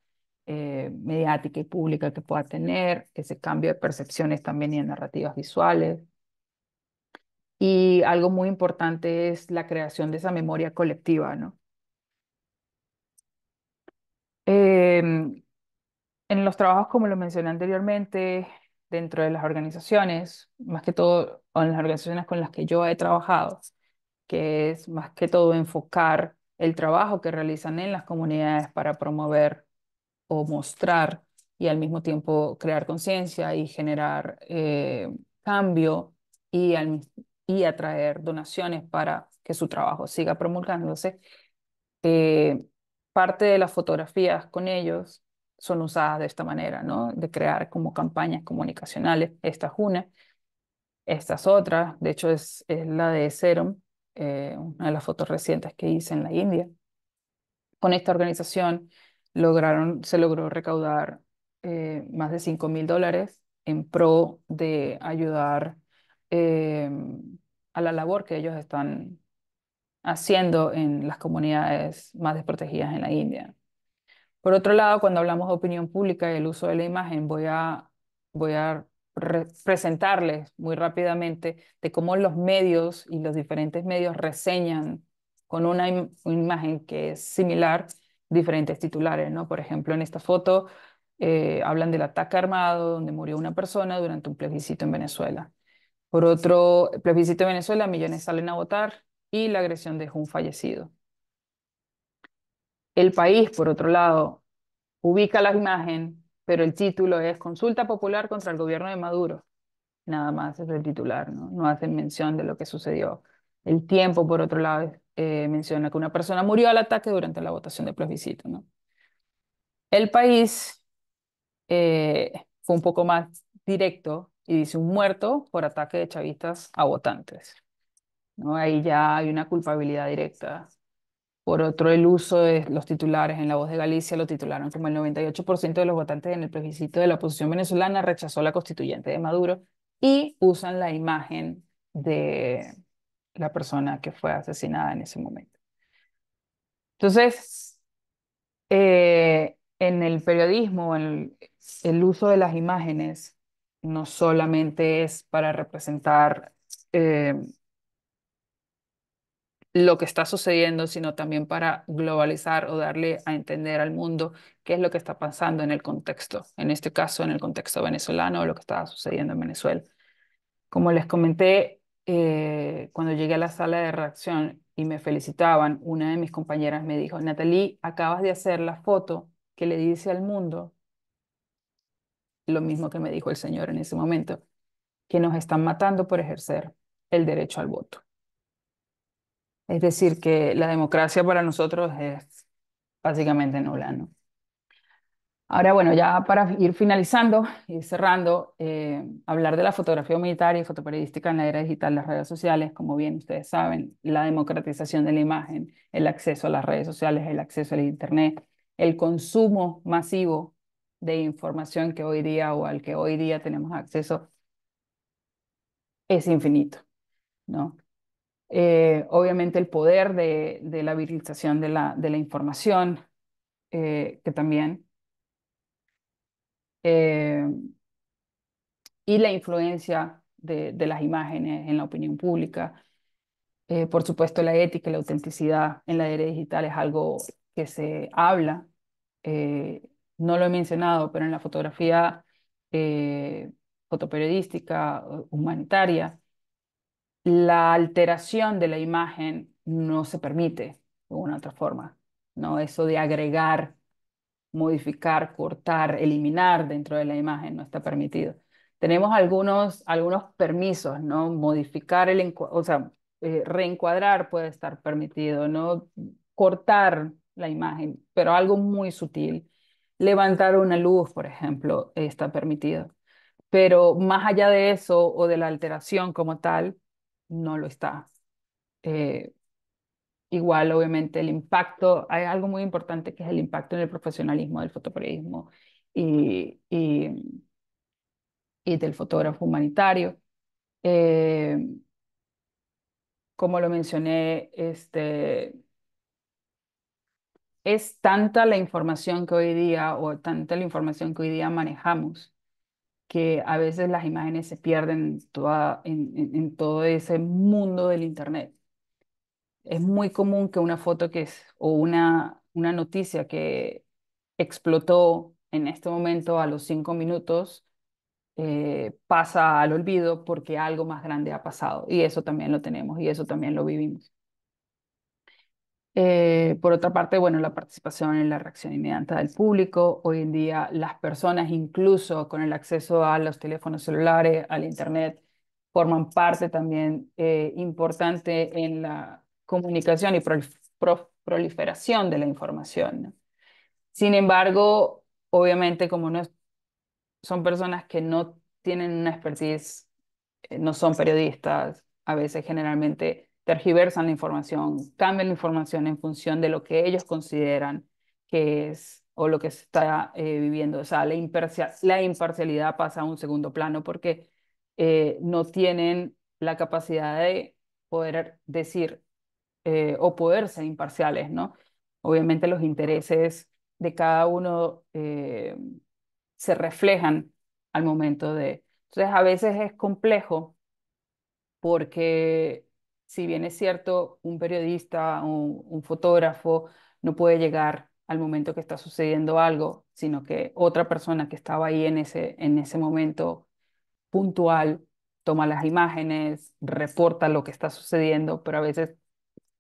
eh, mediática y pública que pueda tener, ese cambio de percepciones también y en narrativas visuales. Y algo muy importante es la creación de esa memoria colectiva, ¿no? en los trabajos, como lo mencioné anteriormente, dentro de las organizaciones, más que todo en las organizaciones con las que yo he trabajado, que es más que todo enfocar el trabajo que realizan en las comunidades para promover o mostrar y al mismo tiempo crear conciencia y generar eh, cambio y, y atraer donaciones para que su trabajo siga promulgándose. Eh, parte de las fotografías con ellos son usadas de esta manera, ¿no? De crear como campañas comunicacionales. Esta es una, esta es otra, de hecho es, es la de Serum, eh, una de las fotos recientes que hice en la India. Con esta organización lograron, se logró recaudar eh, más de 5 mil dólares en pro de ayudar eh, a la labor que ellos están haciendo en las comunidades más desprotegidas en la India. Por otro lado, cuando hablamos de opinión pública y el uso de la imagen, voy a, voy a presentarles muy rápidamente de cómo los medios y los diferentes medios reseñan con una, imagen que es similar diferentes titulares. ¿no? Por ejemplo, en esta foto eh, hablan del ataque armado donde murió una persona durante un plebiscito en Venezuela. Por otro, plebiscito en Venezuela, millones salen a votar, y la agresión de un fallecido. El país, por otro lado, ubica la imagen, pero el título es Consulta Popular contra el gobierno de Maduro. Nada más es el titular, ¿no? no hacen mención de lo que sucedió. El tiempo, por otro lado, eh, menciona que una persona murió al ataque durante la votación de plebiscito. El país eh, fue un poco más directo y dice un muerto por ataque de chavistas a votantes. ¿no? Ahí ya hay una culpabilidad directa. Por otro, el uso de los titulares en La Voz de Galicia lo titularon como el 98% de los votantes en el plebiscito de la oposición venezolana rechazó la constituyente de Maduro y usan la imagen de la persona que fue asesinada en ese momento. Entonces, eh, en el periodismo, el, el uso de las imágenes no solamente es para representar eh, lo que está sucediendo, sino también para globalizar o darle a entender al mundo qué es lo que está pasando en el contexto, en este caso en el contexto venezolano, o lo que estaba sucediendo en Venezuela. Como les comenté, eh, cuando llegué a la sala de reacción y me felicitaban, una de mis compañeras me dijo, Natalie, acabas de hacer la foto que le dice al mundo lo mismo que me dijo el Señor en ese momento, que nos están matando por ejercer el derecho al voto. Es decir, que la democracia para nosotros es básicamente nula, ¿no? Ahora, bueno, ya para ir finalizando y cerrando, eh, hablar de la fotografía militar y fotoperiodística en la era digital, las redes sociales, como bien ustedes saben, la democratización de la imagen, el acceso a las redes sociales, el acceso al Internet, el consumo masivo de información que hoy día o al que hoy día tenemos acceso es infinito, ¿no? Eh, obviamente el poder de, la virilización de la, información, eh, que también, eh, y la influencia de, de, las imágenes en la opinión pública. por supuesto, la ética y la autenticidad en la era digital es algo que se habla. no lo he mencionado, pero en la fotografía fotoperiodística, humanitaria, la alteración de la imagen no se permite de una otra forma, ¿no? Eso de agregar, modificar, cortar, eliminar dentro de la imagen no está permitido. Tenemos algunos, algunos permisos, ¿no? Modificar el, o sea, eh, reencuadrar puede estar permitido, ¿no? Cortar la imagen, pero algo muy sutil. Levantar una luz, por ejemplo, está permitido. Pero más allá de eso o de la alteración como tal, no lo está. Eh, igual, obviamente, el impacto, hay algo muy importante que es el impacto en el profesionalismo del fotoperiodismo y, y, del fotógrafo humanitario. Eh, como lo mencioné, este, es tanta la información que hoy día o tanta la información que hoy día manejamos que a veces las imágenes se pierden toda, en, todo ese mundo del Internet. Es muy común que una foto que es, o una, una noticia que explotó en este momento a los cinco minutos eh, pasa al olvido porque algo más grande ha pasado. Y eso también lo tenemos y eso también lo vivimos. Eh, por otra parte, bueno, la participación en la reacción inmediata del público. Hoy en día las personas, incluso con el acceso a los teléfonos celulares, al Internet, forman parte también eh, importante en la comunicación y proliferación de la información. Sin embargo, obviamente como no son personas que no tienen una expertise, eh, no son periodistas, a veces generalmente tergiversan la información, cambian la información en función de lo que ellos consideran que es o lo que se está eh, viviendo. O sea, la, la, imparcialidad pasa a un segundo plano porque eh, no tienen la capacidad de poder decir eh, o poder ser imparciales, ¿no? Obviamente los intereses de cada uno se reflejan al momento de... Entonces, a veces es complejo porque si bien es cierto, un periodista, un, fotógrafo no puede llegar al momento que está sucediendo algo, sino que otra persona que estaba ahí en ese, en ese momento puntual toma las imágenes, reporta lo que está sucediendo, pero a veces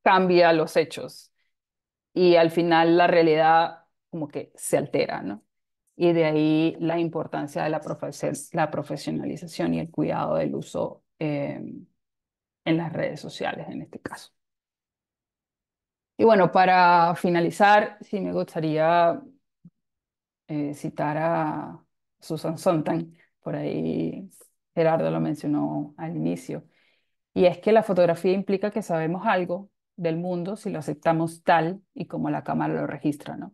cambia los hechos y al final la realidad como que se altera, ¿no? Y de ahí la importancia de la, la profesionalización y el cuidado del uso eh, en las redes sociales en este caso. Y bueno, para finalizar, sí me gustaría eh, citar a Susan Sontag, por ahí Gerardo lo mencionó al inicio, y es que la fotografía implica que sabemos algo del mundo si lo aceptamos tal y como la cámara lo registra, ¿no?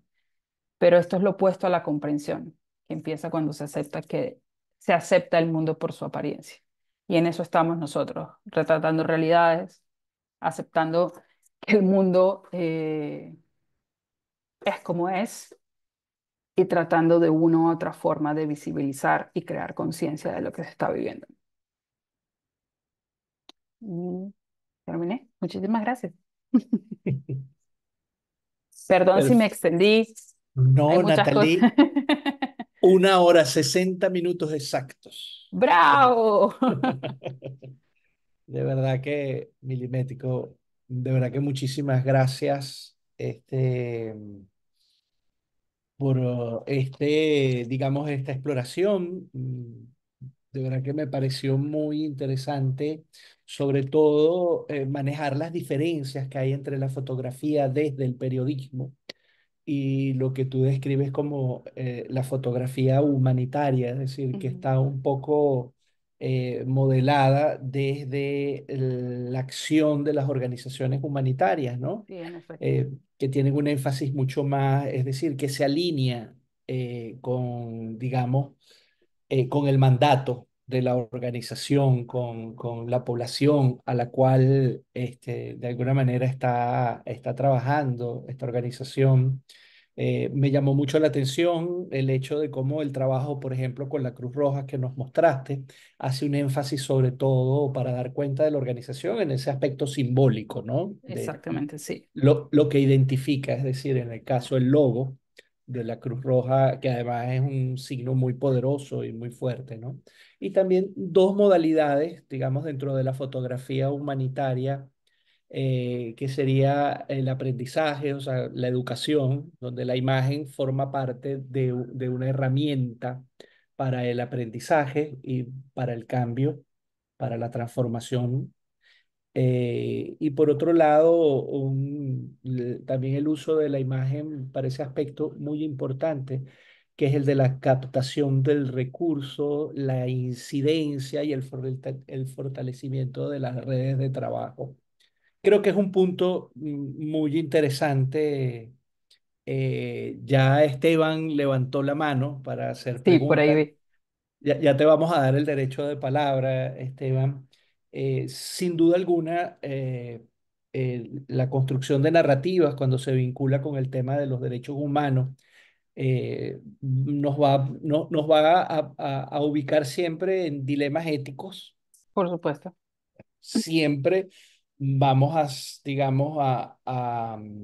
Pero esto es lo opuesto a la comprensión, que empieza cuando se acepta que se acepta el mundo por su apariencia. Y en eso estamos nosotros, retratando realidades, aceptando que el mundo eh, es como es y tratando de una u otra forma de visibilizar y crear conciencia de lo que se está viviendo. Mm, terminé. Muchísimas gracias. Perdón si me extendí. No, Natalie. Una hora, 60 minutos exactos. ¡Bravo! De verdad que, Milimétrico, de verdad que muchísimas gracias este, por este, digamos, esta exploración. Mm, de verdad que me pareció muy interesante, sobre todo eh, manejar las diferencias que hay entre la fotografía desde el periodismo y lo que tú describes como eh, la fotografía humanitaria, es decir, que está un poco eh, modelada desde la acción de las organizaciones humanitarias, ¿no? Eh, que tienen un énfasis mucho más, es decir, que se alinea con, digamos, con el mandato de la organización con, la población a la cual este, de alguna manera está, está trabajando esta organización. Eh, me llamó mucho la atención el hecho de cómo el trabajo, por ejemplo, con la Cruz Roja que nos mostraste, hace un énfasis sobre todo para dar cuenta de la organización en ese aspecto simbólico, ¿no? Exactamente, sí. Lo, lo que identifica, es decir, en el caso el logo, de la Cruz Roja, que además es un signo muy poderoso y muy fuerte, ¿no? Y también dos modalidades, digamos, dentro de la fotografía humanitaria, eh, que sería el aprendizaje, o sea, la educación, donde la imagen forma parte de, de una herramienta para el aprendizaje y para el cambio, para la transformación eh, y por otro lado, también el uso de la imagen para ese aspecto muy importante, que es el de la captación del recurso, la incidencia y el, fortalecimiento de las redes de trabajo. Creo que es un punto mm, muy interesante. Eh, ya Esteban levantó la mano para hacer sí, por ahí Ya, ya, te vamos a dar el derecho de palabra, Esteban. Eh, sin duda alguna, eh, la construcción de narrativas cuando se vincula con el tema de los derechos humanos eh, nos va, nos va a, ubicar siempre en dilemas éticos. Por supuesto. Siempre vamos a, digamos, a, mm,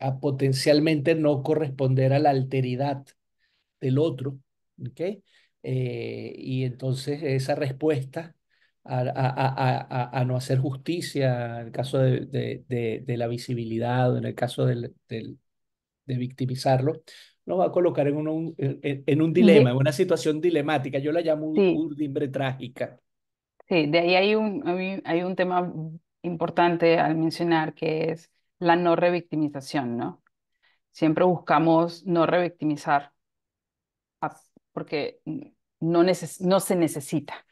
a, potencialmente no corresponder a la alteridad del otro, y entonces esa respuesta a, a, no hacer justicia, en el caso de, de, la visibilidad, o en el caso del, del, de victimizarlo, nos va a colocar en un, en, un dilema, en una situación dilemática. Yo la llamo un urdimbre trágica. Sí, de ahí hay un, hay un tema importante al mencionar que es la no revictimización, ¿no? Siempre buscamos no revictimizar porque no, no se necesita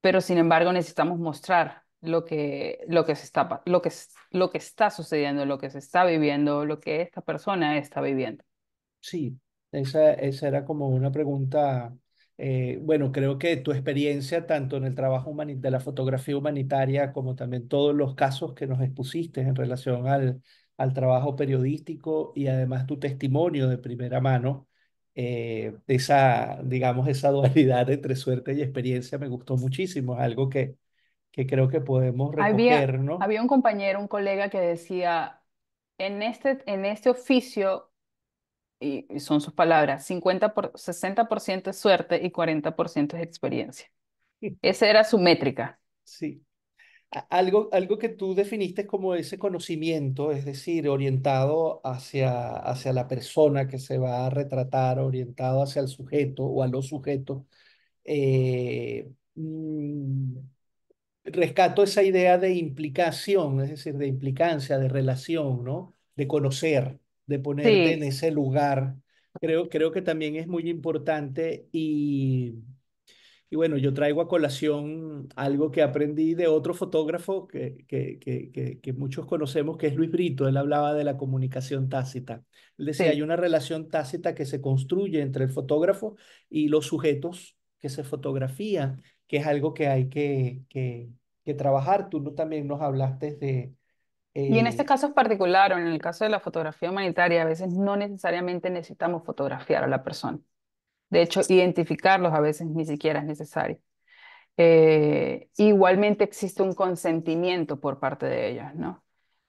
pero sin embargo necesitamos mostrar lo que, lo que, se está, lo que, lo que está sucediendo, lo que se está viviendo, lo que esta persona está viviendo. Sí, esa, esa era como una pregunta. Eh, bueno, creo que tu experiencia tanto en el trabajo de la fotografía humanitaria como también todos los casos que nos expusiste en relación al, al trabajo periodístico y además tu testimonio de primera mano eh, esa, digamos, esa dualidad entre suerte y experiencia me gustó muchísimo, es algo que, que creo que podemos recoger, ¿no? Había un compañero, un colega que decía, en este, en este oficio, y, son sus palabras, 50 por, 60% es suerte y 40% es experiencia. Esa era su métrica. Sí. Algo, algo que tú definiste como ese conocimiento, es decir, orientado hacia, hacia la persona que se va a retratar, orientado hacia el sujeto o a los sujetos. Eh, mm, rescato esa idea de implicación, es decir, de implicancia, de relación, ¿no? De conocer, de ponerte en ese lugar. Creo, creo que también es muy importante y y bueno, yo traigo a colación algo que aprendí de otro fotógrafo que, que, que, que muchos conocemos, que es Luis Brito. Él hablaba de la comunicación tácita. Él decía, hay una relación tácita que se construye entre el fotógrafo y los sujetos que se fotografían, que es algo que hay que, que, trabajar. Tú también nos hablaste de, y en este eh, caso particular, o en el caso de la fotografía humanitaria, a veces no necesariamente necesitamos fotografiar a la persona. De hecho, identificarlos a veces ni siquiera es necesario. Eh, igualmente existe un consentimiento por parte de ellos, ¿no?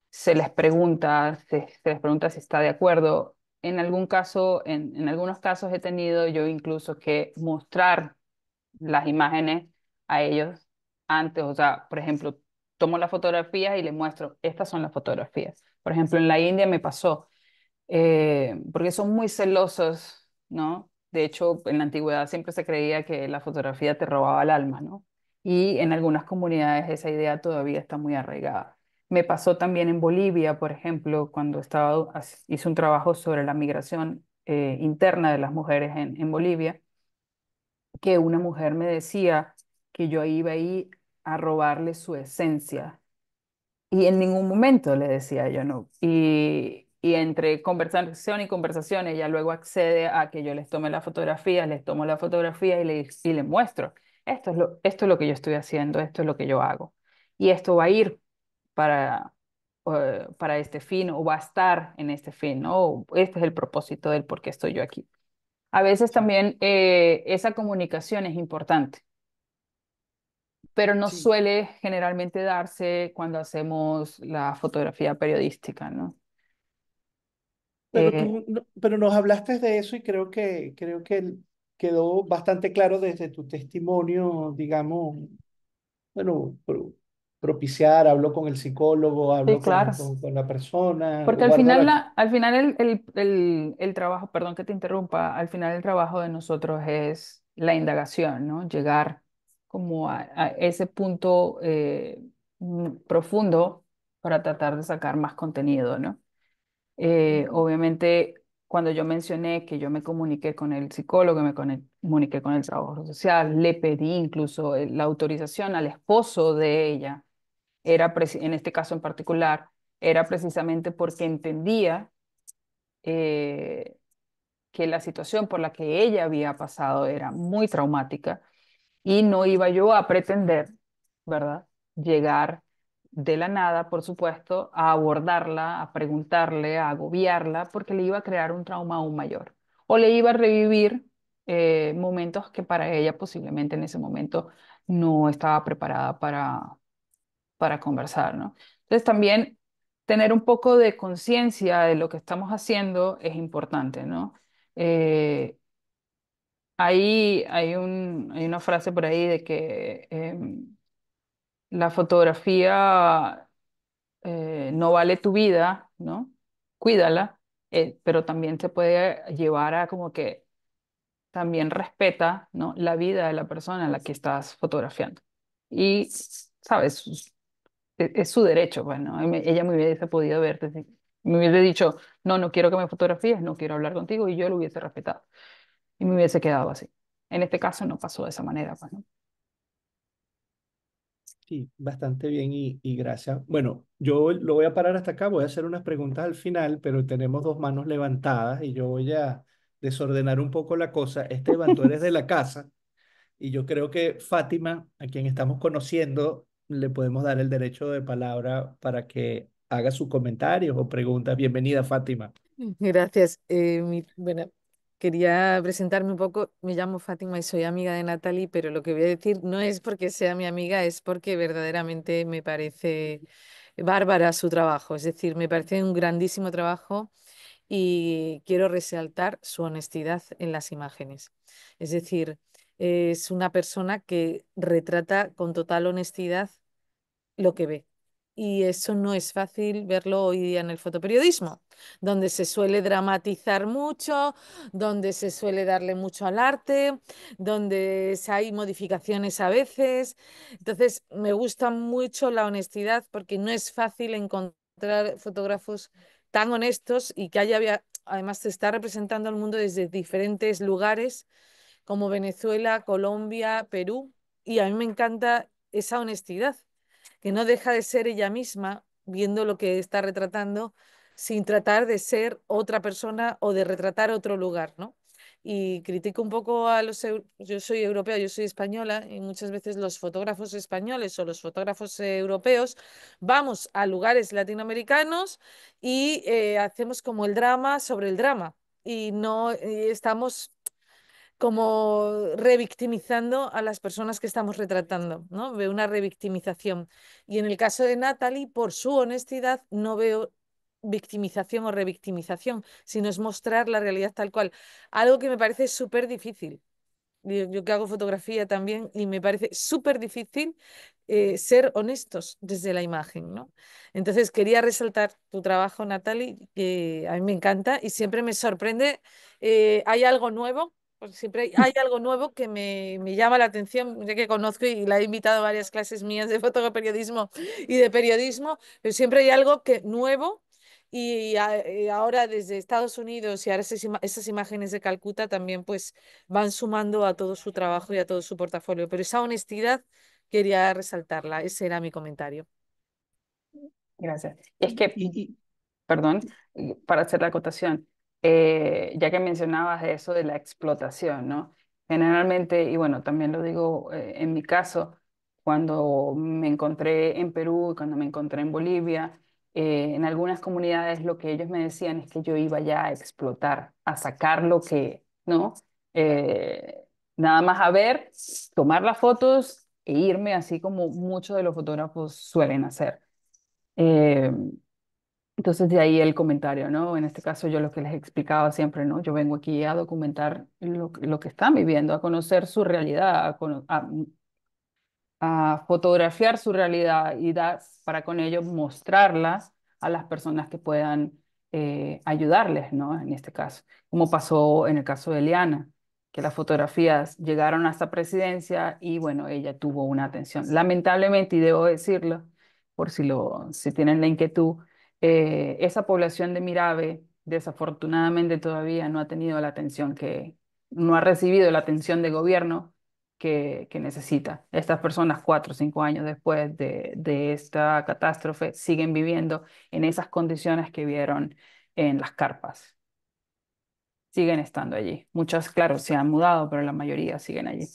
Se les pregunta, se, les pregunta si está de acuerdo. En algún caso, en, algunos casos he tenido yo incluso que mostrar las imágenes a ellos antes, o sea, por ejemplo, tomo las fotografías y les muestro, estas son las fotografías. Por ejemplo, en la India me pasó, eh, porque son muy celosos, ¿no? De hecho, en la antigüedad siempre se creía que la fotografía te robaba el alma, ¿no? Y en algunas comunidades esa idea todavía está muy arraigada. Me pasó también en Bolivia, por ejemplo, cuando estaba, hice un trabajo sobre la migración eh, interna de las mujeres en, en Bolivia, que una mujer me decía que yo iba ahí a robarle su esencia. Y en ningún momento le decía yo no. Y, y entre conversación y conversación ella luego accede a que yo les tome la fotografía, les tomo la fotografía y les, les muestro. Esto es, lo, esto es lo que yo estoy haciendo, esto es lo que yo hago. Y esto va a ir para, para este fin o va a estar en este fin, ¿no? Este es el propósito del por qué estoy yo aquí. A veces también eh, esa comunicación es importante, pero no suele generalmente darse cuando hacemos la fotografía periodística, ¿no? Pero, eh, pero nos hablaste de eso y creo que, creo que quedó bastante claro desde tu testimonio, digamos, bueno, propiciar, habló con el psicólogo, habló con, con, la persona, Porque al final, al final el, trabajo, perdón que te interrumpa, al final el trabajo de nosotros es la indagación, ¿no? Llegar como a, ese punto eh, profundo para tratar de sacar más contenido, ¿no? Eh, obviamente, cuando yo mencioné que yo me comuniqué con el psicólogo, me comuniqué con el trabajo social, le pedí incluso eh, la autorización al esposo de ella, era en este caso en particular, era precisamente porque entendía eh, que la situación por la que ella había pasado era muy traumática y no iba yo a pretender, ¿verdad? Llegar de la nada, por supuesto, a abordarla, a preguntarle, a agobiarla, porque le iba a crear un trauma aún mayor. O le iba a revivir eh, momentos que para ella posiblemente en ese momento no estaba preparada para, para conversar, ¿no? Entonces también tener un poco de conciencia de lo que estamos haciendo es importante, ¿no? Eh, ahí hay, una frase por ahí de que... Em, la fotografía eh, no vale tu vida, ¿no? Cuídala, eh, pero también se puede llevar a como que también respeta, ¿no? La vida de la persona a la que estás fotografiando. Y, ¿sabes? E, es, su derecho, bueno, pues, ella me hubiese podido ver, desde, me hubiese dicho, no, no quiero que me fotografíes, no quiero hablar contigo, y yo lo hubiese respetado. Y me hubiese quedado así. En este caso no pasó de esa manera, pues, ¿no? Sí, bastante bien y, gracias. Bueno, yo lo voy a parar hasta acá, voy a hacer unas preguntas al final, pero tenemos dos manos levantadas y yo voy a desordenar un poco la cosa. Esteban, tú eres de la casa y yo creo que Fátima, a quien estamos conociendo, le podemos dar el derecho de palabra para que haga sus comentarios o preguntas. Bienvenida, Fátima. Gracias. Eh, quería presentarme un poco. Me llamo Fátima y soy amiga de Natalie, pero lo que voy a decir no es porque sea mi amiga, es porque verdaderamente me parece bárbara su trabajo. Es decir, me parece un grandísimo trabajo y quiero resaltar su honestidad en las imágenes. Es decir, es una persona que retrata con total honestidad lo que ve y eso no es fácil verlo hoy día en el fotoperiodismo, donde se suele dramatizar mucho, donde se suele darle mucho al arte, donde hay modificaciones a veces. Entonces, me gusta mucho la honestidad porque no es fácil encontrar fotógrafos tan honestos y que haya, además se está representando al mundo desde diferentes lugares como Venezuela, Colombia, Perú. Y a mí me encanta esa honestidad que no deja de ser ella misma viendo lo que está retratando sin tratar de ser otra persona o de retratar otro lugar, ¿no? Y critico un poco a los... Yo soy europea, yo soy española y muchas veces los fotógrafos españoles o los fotógrafos europeos vamos a lugares latinoamericanos y eh, hacemos como el drama sobre el drama y no estamos como revictimizando a las personas que estamos retratando, ¿no? Veo una revictimización. Y en el caso de Natalie, por su honestidad, no veo victimización o revictimización, sino es mostrar la realidad tal cual. Algo que me parece súper difícil. Yo, que hago fotografía también y me parece súper difícil eh, ser honestos desde la imagen, ¿no? Entonces quería resaltar tu trabajo, Natalie, que a mí me encanta y siempre me sorprende. Eh, hay algo nuevo pues, siempre hay algo nuevo que me, llama la atención, ya que conozco y la he invitado a varias clases mías de fotoperiodismo y de periodismo, pero siempre hay algo que, nuevo y, eh, ahora desde Estados Unidos y ahora esas, imágenes de Calcuta también pues van sumando a todo su trabajo y a todo su portafolio. Pero esa honestidad quería resaltarla, ese era mi comentario. Gracias. es que, perdón, eh, para hacer la acotación, eh, ya que mencionabas eso de la explotación, ¿no? Generalmente, y bueno, también lo digo eh, en mi caso, cuando me encontré en Perú, cuando me encontré en Bolivia, eh, en algunas comunidades lo que ellos me decían es que yo iba ya a explotar, a sacar lo que, ¿no? nada más a ver, tomar las fotos e irme así como muchos de los fotógrafos suelen hacer. Entonces de ahí el comentario, ¿no? En este caso yo lo que les explicaba siempre, ¿no? Yo vengo aquí a documentar lo, que están viviendo, a conocer su realidad, a, mm, fotografiar su realidad y dar para con ello mostrarlas a las personas que puedan eh, ayudarles, ¿no? En este caso, como pasó en el caso de Eliana, que las fotografías llegaron hasta presidencia y bueno, ella tuvo una atención. Lamentablemente, y debo decirlo, por si, lo, si tienen la inquietud, eh, esa población de Mirabe desafortunadamente todavía no ha tenido la atención que, no ha recibido la atención de gobierno que, que necesita. Estas personas cuatro o cinco años después de, de, esta catástrofe siguen viviendo en esas condiciones que vieron en las carpas. Siguen estando allí. Muchas, claro, se han mudado, pero la mayoría siguen allí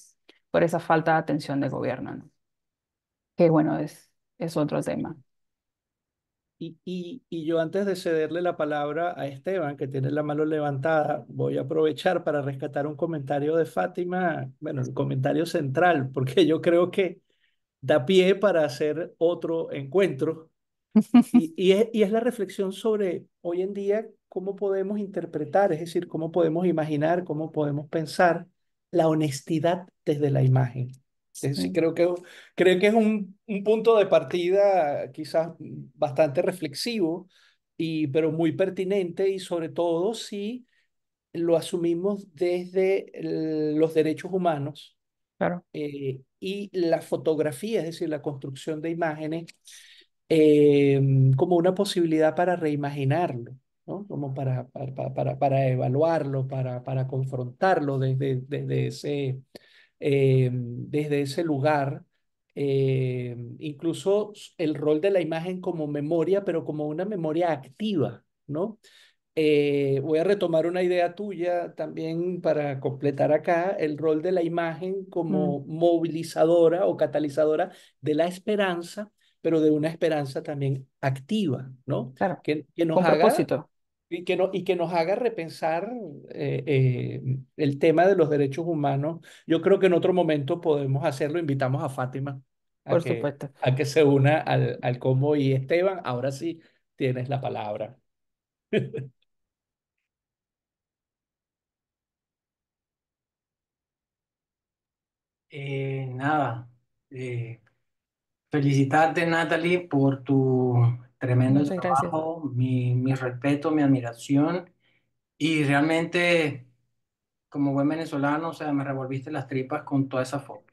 por esa falta de atención del gobierno. Que bueno, es, es otro tema. Y, yo antes de cederle la palabra a Esteban, que tiene la mano levantada, voy a aprovechar para rescatar un comentario de Fátima, bueno, el comentario central, porque yo creo que da pie para hacer otro encuentro. Y, es la reflexión sobre hoy en día cómo podemos interpretar, es decir, cómo podemos imaginar, cómo podemos pensar la honestidad desde la imagen. Sí, creo que, creo que es un, un, punto de partida quizás bastante reflexivo, y, pero muy pertinente y sobre todo si lo asumimos desde los derechos humanos claro. Eh, y la fotografía, es decir, la construcción de imágenes, eh, como una posibilidad para reimaginarlo. ¿no? como para, para, para, para evaluarlo, para, para confrontarlo desde, desde ese, eh, desde ese lugar, eh, incluso el rol de la imagen como memoria, pero como una memoria activa, ¿no? Eh, voy a retomar una idea tuya también para completar acá el rol de la imagen mm. como movilizadora o catalizadora de la esperanza, pero de una esperanza también activa, ¿no? Claro. Que, que nos haga, propósito. Y que, no, y que nos haga repensar eh, eh, el tema de los derechos humanos. Yo creo que en otro momento podemos hacerlo. Invitamos a Fátima a, Por que, supuesto. a que se una al, al combo. Y Esteban, ahora sí tienes la palabra. Eh, nada, felicitarte Natalie por tu Tremendo trabajo, mi, mi respeto, mi admiración. Y realmente, como buen venezolano, o sea, me revolviste las tripas con toda esa foto.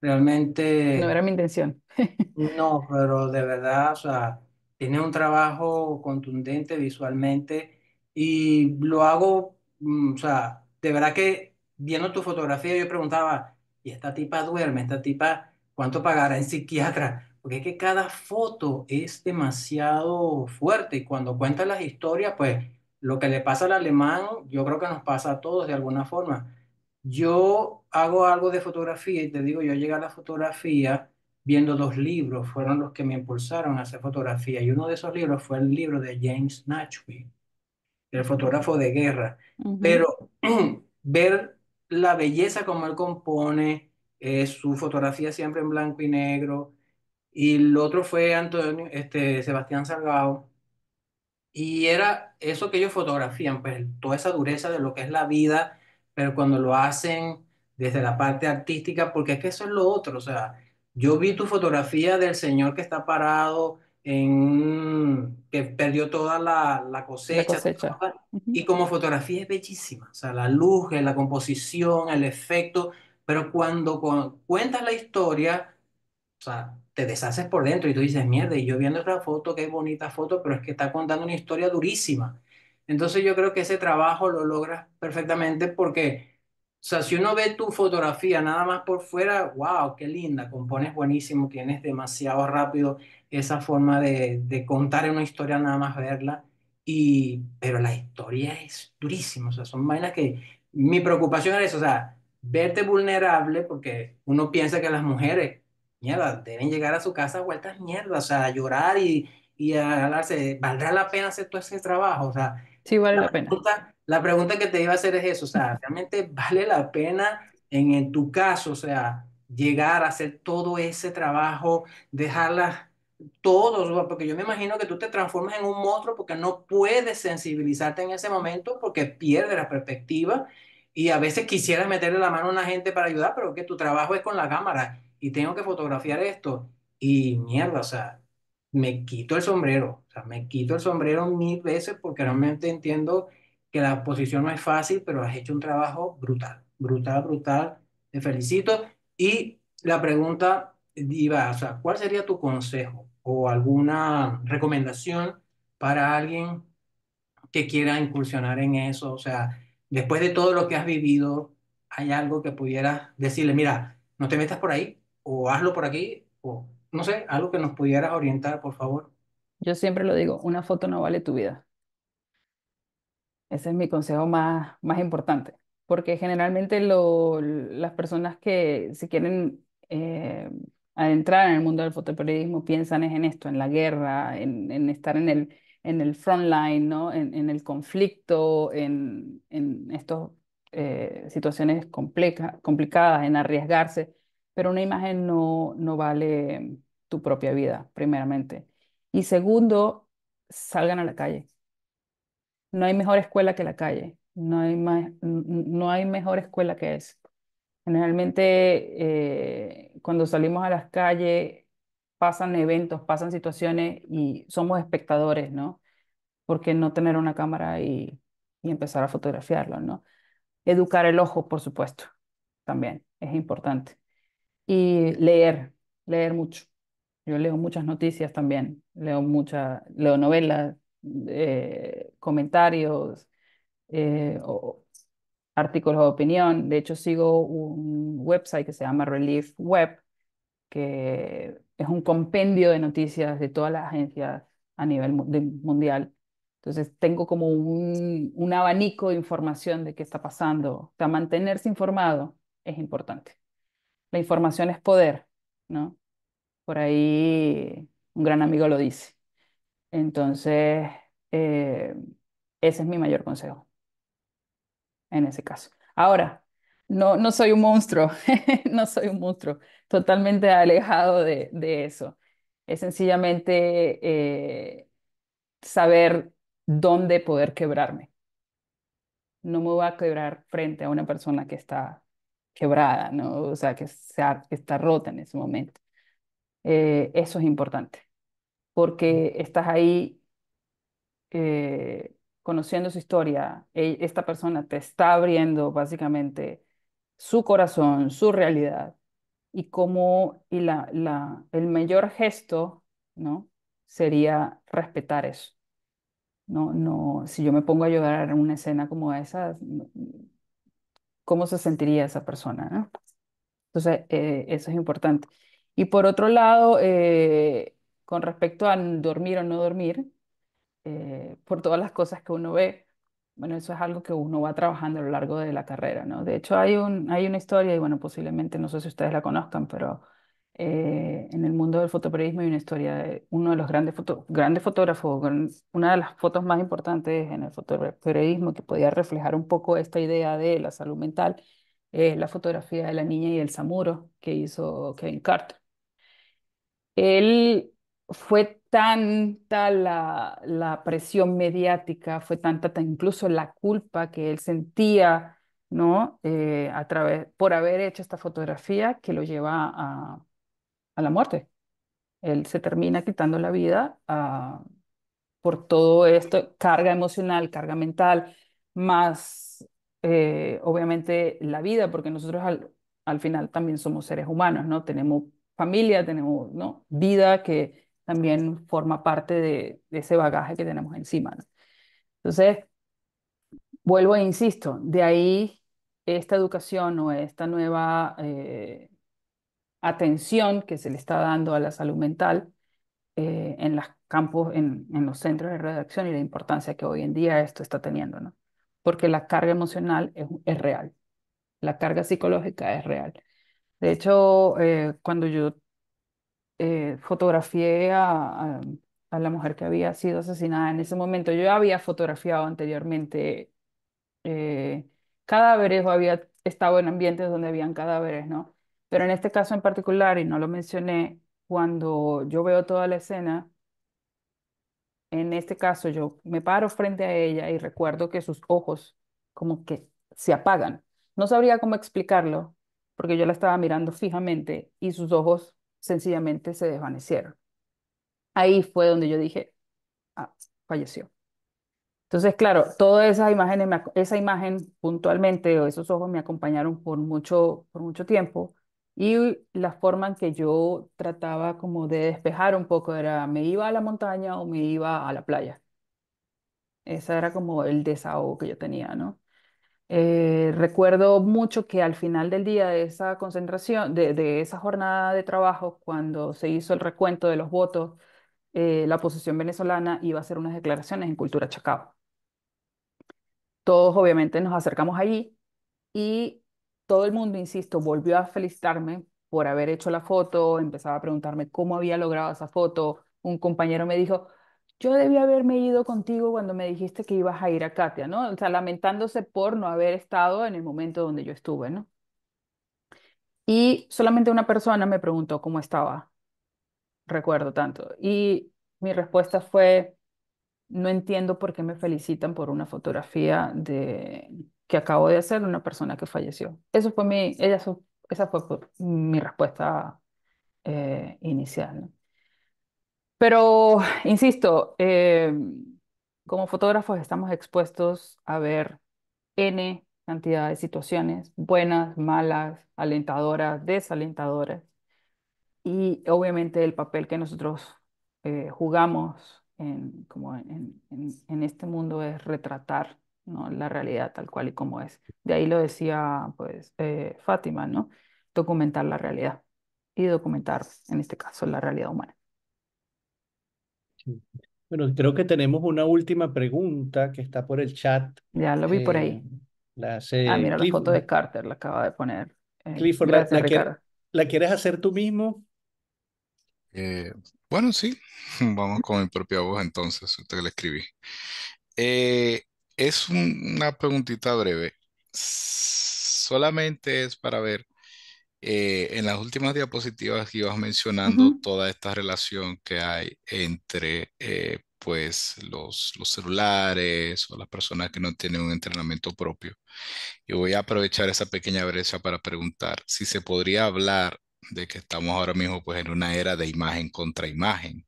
Realmente... No era mi intención. no, pero de verdad, o sea, tiene un trabajo contundente visualmente y lo hago, mm, o sea, de verdad que viendo tu fotografía yo preguntaba, ¿y esta tipa duerme? ¿Esta tipa cuánto pagará en psiquiatra? porque es que cada foto es demasiado fuerte y cuando cuenta las historias, pues lo que le pasa al alemán, yo creo que nos pasa a todos de alguna forma. Yo hago algo de fotografía y te digo, yo llegué a la fotografía viendo dos libros, fueron los que me impulsaron a hacer fotografía. Y uno de esos libros fue el libro de James Natchby, el fotógrafo de guerra. Pero ver la belleza como él compone, eh, su fotografía siempre en blanco y negro, y el otro fue Antonio, este, Sebastián Salgado. Y era eso que ellos fotografían, pues toda esa dureza de lo que es la vida, pero cuando lo hacen desde la parte artística, porque es que eso es lo otro, o sea, yo vi tu fotografía del señor que está parado en que perdió toda la, cosecha, y como fotografía es bellísima, o sea, la luz, eh, la composición, el efecto, pero cuando, cuando cuentas la historia, o sea, te deshaces por dentro y tú dices, mierda, y yo viendo otra foto, qué bonita foto, pero es que está contando una historia durísima. Entonces yo creo que ese trabajo lo logras perfectamente porque, o sea, si uno ve tu fotografía nada más por fuera, wow, qué linda, compones buenísimo, tienes demasiado rápido esa forma de, de contar una historia nada más verla, y, pero la historia es durísima, o sea, son vainas que mi preocupación era eso, o sea, verte vulnerable, porque uno piensa que las mujeres deben llegar a su casa vueltas mierda, o sea, a llorar y, y a hablarse, ¿valdrá la pena hacer todo ese trabajo? O sea, sí vale la, pena. Pregunta, la pregunta que te iba a hacer es eso, o sea, ¿realmente vale la pena en, en tu caso, o sea, llegar a hacer todo ese trabajo, dejarla, todos, porque yo me imagino que tú te transformas en un monstruo porque no puedes sensibilizarte en ese momento porque pierdes la perspectiva y a veces quisieras meterle la mano a una gente para ayudar, pero que tu trabajo es con la cámara y tengo que fotografiar esto y mierda, o sea, me quito el sombrero, o sea, me quito el sombrero mil veces porque realmente entiendo que la posición no es fácil, pero has hecho un trabajo brutal, brutal, brutal, te felicito. Y la pregunta iba, o sea, ¿cuál sería tu consejo o alguna recomendación para alguien que quiera incursionar en eso? O sea, después de todo lo que has vivido, ¿hay algo que pudieras decirle, mira, no te metas por ahí, o hazlo por aquí, o no sé, algo que nos pudieras orientar, por favor. Yo siempre lo digo, una foto no vale tu vida. Ese es mi consejo más, más importante, porque generalmente lo, las personas que se quieren eh, adentrar en el mundo del fotoperiodismo piensan en esto, en la guerra, en, estar en el, en el front line, ¿no? en, el conflicto, en, en estas eh, situaciones complicadas, en arriesgarse pero una imagen no, vale tu propia vida, primeramente. Y segundo, salgan a la calle. No hay mejor escuela que la calle. No hay, no hay mejor escuela que es. Generalmente, eh, cuando salimos a las calles, pasan eventos, pasan situaciones y somos espectadores, ¿no? Porque no tener una cámara y, y empezar a fotografiarlo, ¿no? Educar el ojo, por supuesto, también es importante. Y leer, leer mucho. Yo leo muchas noticias también, leo muchas, leo novelas, eh, comentarios, eh, o, artículos de opinión. De hecho, sigo un website que se llama Relief Web, que es un compendio de noticias de todas las agencias a nivel mundial. Entonces, tengo como un, abanico de información de qué está pasando. para mantenerse informado es importante la información es poder, ¿no? Por ahí un gran amigo lo dice. Entonces, eh, ese es mi mayor consejo en ese caso. Ahora, no, no soy un monstruo, no soy un monstruo, totalmente alejado de, eso. Es sencillamente eh, saber dónde poder quebrarme. No me voy a quebrar frente a una persona que está quebrada, ¿no? O sea, que, sea está rota en ese momento. Eh, eso es importante, mm. porque estás ahí eh, conociendo su historia, e, esta persona te está abriendo básicamente su corazón, su realidad, y cómo, y la, la, el mayor gesto, ¿no? Sería respetar eso. No, no, si yo me pongo a llorar en una escena como esa, cómo se sentiría esa persona. ¿no? Entonces, eh, eso es importante. Y por otro lado, eh, con respecto a dormir o no dormir, eh, por todas las cosas que uno ve, bueno, eso es algo que uno va trabajando a lo largo de la carrera, ¿no? De hecho, hay, un, hay una historia, y bueno, posiblemente, no sé si ustedes la conozcan, pero eh, en el mundo del fotoperiodismo hay una historia de uno de los grandes, grandes fotógrafos, una de las fotos más importantes en el fotoperiodismo que podía reflejar un poco esta idea de la salud mental, es la fotografía de la niña y el samuro que hizo Kevin Carter. Él fue tanta la, presión mediática, fue tanta incluso la culpa que él sentía ¿no? Eh, a través, por haber hecho esta fotografía que lo lleva a, a la muerte. Él se termina quitando la vida ah, por todo esto, carga emocional, carga mental, más eh, obviamente la vida, porque nosotros al, al final también somos seres humanos, ¿no? Tenemos familia, tenemos ¿no? vida que también forma parte de, ese bagaje que tenemos encima. ¿no? Entonces, vuelvo e insisto, de ahí esta educación o esta nueva eh, atención que se le está dando a la salud mental eh, en, los campos, en, los centros de redacción y la importancia que hoy en día esto está teniendo, ¿no? Porque la carga emocional es, real, la carga psicológica es real. De hecho, eh, cuando yo eh, fotografié a, a, la mujer que había sido asesinada en ese momento, yo había fotografiado anteriormente cadáveres o había estado en ambientes donde habían cadáveres, ¿no? Pero en este caso en particular, y no lo mencioné, cuando yo veo toda la escena, en este caso yo me paro frente a ella y recuerdo que sus ojos como que se apagan. No sabría cómo explicarlo porque yo la estaba mirando fijamente y sus ojos sencillamente se desvanecieron. Ahí fue donde yo dije, ah, falleció. Entonces, claro, todas esas imágenes, esa imagen puntualmente o esos ojos me acompañaron por mucho, por mucho tiempo y la forma en que yo trataba como de despejar un poco era me iba a la montaña o me iba a la playa. Ese era como el desahogo que yo tenía, ¿no? Eh, recuerdo mucho que al final del día de esa concentración, de, esa jornada de trabajo, cuando se hizo el recuento de los votos, eh, la oposición venezolana iba a hacer unas declaraciones en Cultura Chacao. Todos obviamente nos acercamos allí y todo el mundo, insisto, volvió a felicitarme por haber hecho la foto, empezaba a preguntarme cómo había logrado esa foto. Un compañero me dijo, yo debía haberme ido contigo cuando me dijiste que ibas a ir a Katia, ¿no? O sea, lamentándose por no haber estado en el momento donde yo estuve, ¿no? Y solamente una persona me preguntó cómo estaba, recuerdo tanto. Y mi respuesta fue, no entiendo por qué me felicitan por una fotografía de, que acabo de hacer una persona que falleció. Eso fue mi, ella, esa fue pues, mi respuesta eh, inicial. Pero, insisto, eh, como fotógrafos estamos expuestos a ver N cantidad de situaciones, buenas, malas, alentadoras, desalentadoras. Y obviamente el papel que nosotros eh, jugamos en, como en, en este mundo es retratar ¿no? la realidad tal cual y como es. De ahí lo decía pues, eh, Fátima, ¿no? documentar la realidad y documentar, en este caso, la realidad humana. Bueno, creo que tenemos una última pregunta que está por el chat. Ya lo vi por ahí. Eh, la ah, mira, la foto de Carter la acaba de poner. Eh, la, quieres hacer tú mismo? bueno, sí. Vamos con mi propia voz entonces, usted la escribí. Es una preguntita breve. Solamente es para ver, eh, en las últimas diapositivas que ibas mencionando toda esta relación que hay entre eh, pues los, celulares o las personas que no tienen un entrenamiento propio. Y voy a aprovechar esa pequeña brecha para preguntar si se podría hablar de que estamos ahora mismo pues en una era de imagen contra imagen.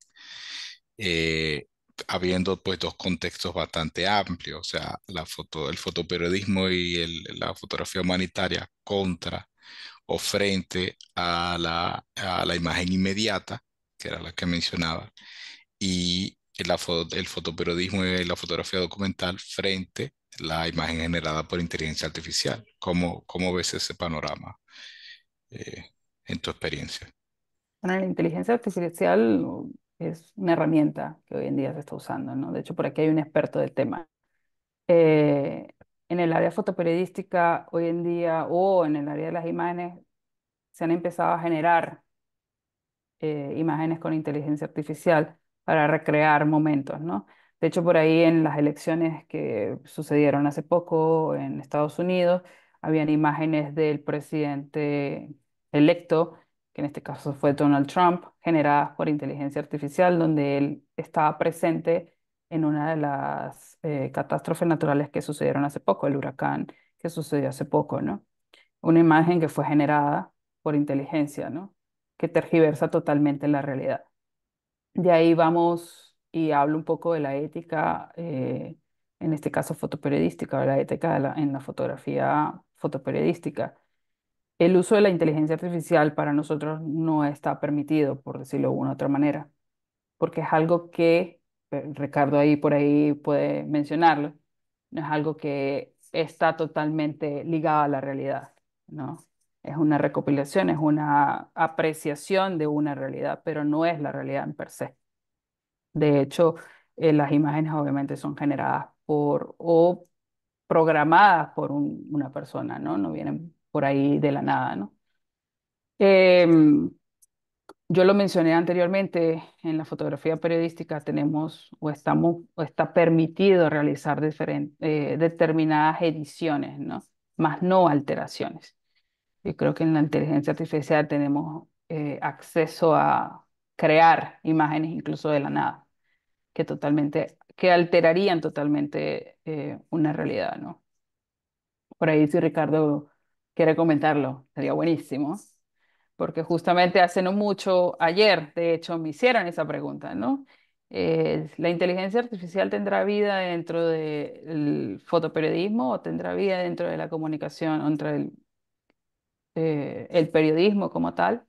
Eh, habiendo pues dos contextos bastante amplios, o sea, la foto, el fotoperiodismo y la fotografía humanitaria contra o frente a la, a la, imagen inmediata, que era la que mencionaba, y el, el fotoperiodismo y la fotografía documental frente a la imagen generada por inteligencia artificial. ¿Cómo, cómo ves ese panorama eh, en tu experiencia? Bueno, la inteligencia artificial es una herramienta que hoy en día se está usando, ¿no? De hecho, por aquí hay un experto del tema. Eh, en el área fotoperiodística hoy en día o en el área de las imágenes se han empezado a generar eh, imágenes con inteligencia artificial para recrear momentos, ¿no? De hecho, por ahí en las elecciones que sucedieron hace poco en Estados Unidos, habían imágenes del presidente electo que en este caso fue Donald Trump, generadas por inteligencia artificial, donde él estaba presente en una de las eh, catástrofes naturales que sucedieron hace poco, el huracán que sucedió hace poco, ¿no? Una imagen que fue generada por inteligencia, Que tergiversa totalmente la realidad. De ahí vamos y hablo un poco de la ética, eh, en este caso fotoperiodística, de la ética en la fotografía fotoperiodística, el uso de la inteligencia artificial para nosotros no está permitido, por decirlo de una u otra manera, porque es algo que, eh, Ricardo ahí por ahí puede mencionarlo, no es algo que está totalmente ligado a la realidad, ¿no? Es una recopilación, es una apreciación de una realidad, pero no es la realidad en per se. De hecho, eh, las imágenes obviamente son generadas por o programadas por una persona, ¿no? No vienen por ahí de la nada, ¿no? Em, yo lo mencioné anteriormente, en la fotografía periodística tenemos o, estamos, está permitido realizar eh, determinadas ediciones, ¿no? Más no alteraciones. Y creo que en la inteligencia artificial tenemos eh, acceso a crear imágenes incluso de la nada, que totalmente, que alterarían totalmente eh, una realidad, ¿no? Por ahí sí Ricardo Quiero comentarlo, sería buenísimo, porque justamente hace no mucho, ayer, de hecho, me hicieron esa pregunta, ¿no? Eh, ¿La inteligencia artificial tendrá vida dentro del fotoperiodismo o tendrá vida dentro de la comunicación, entre el, eh, el periodismo como tal?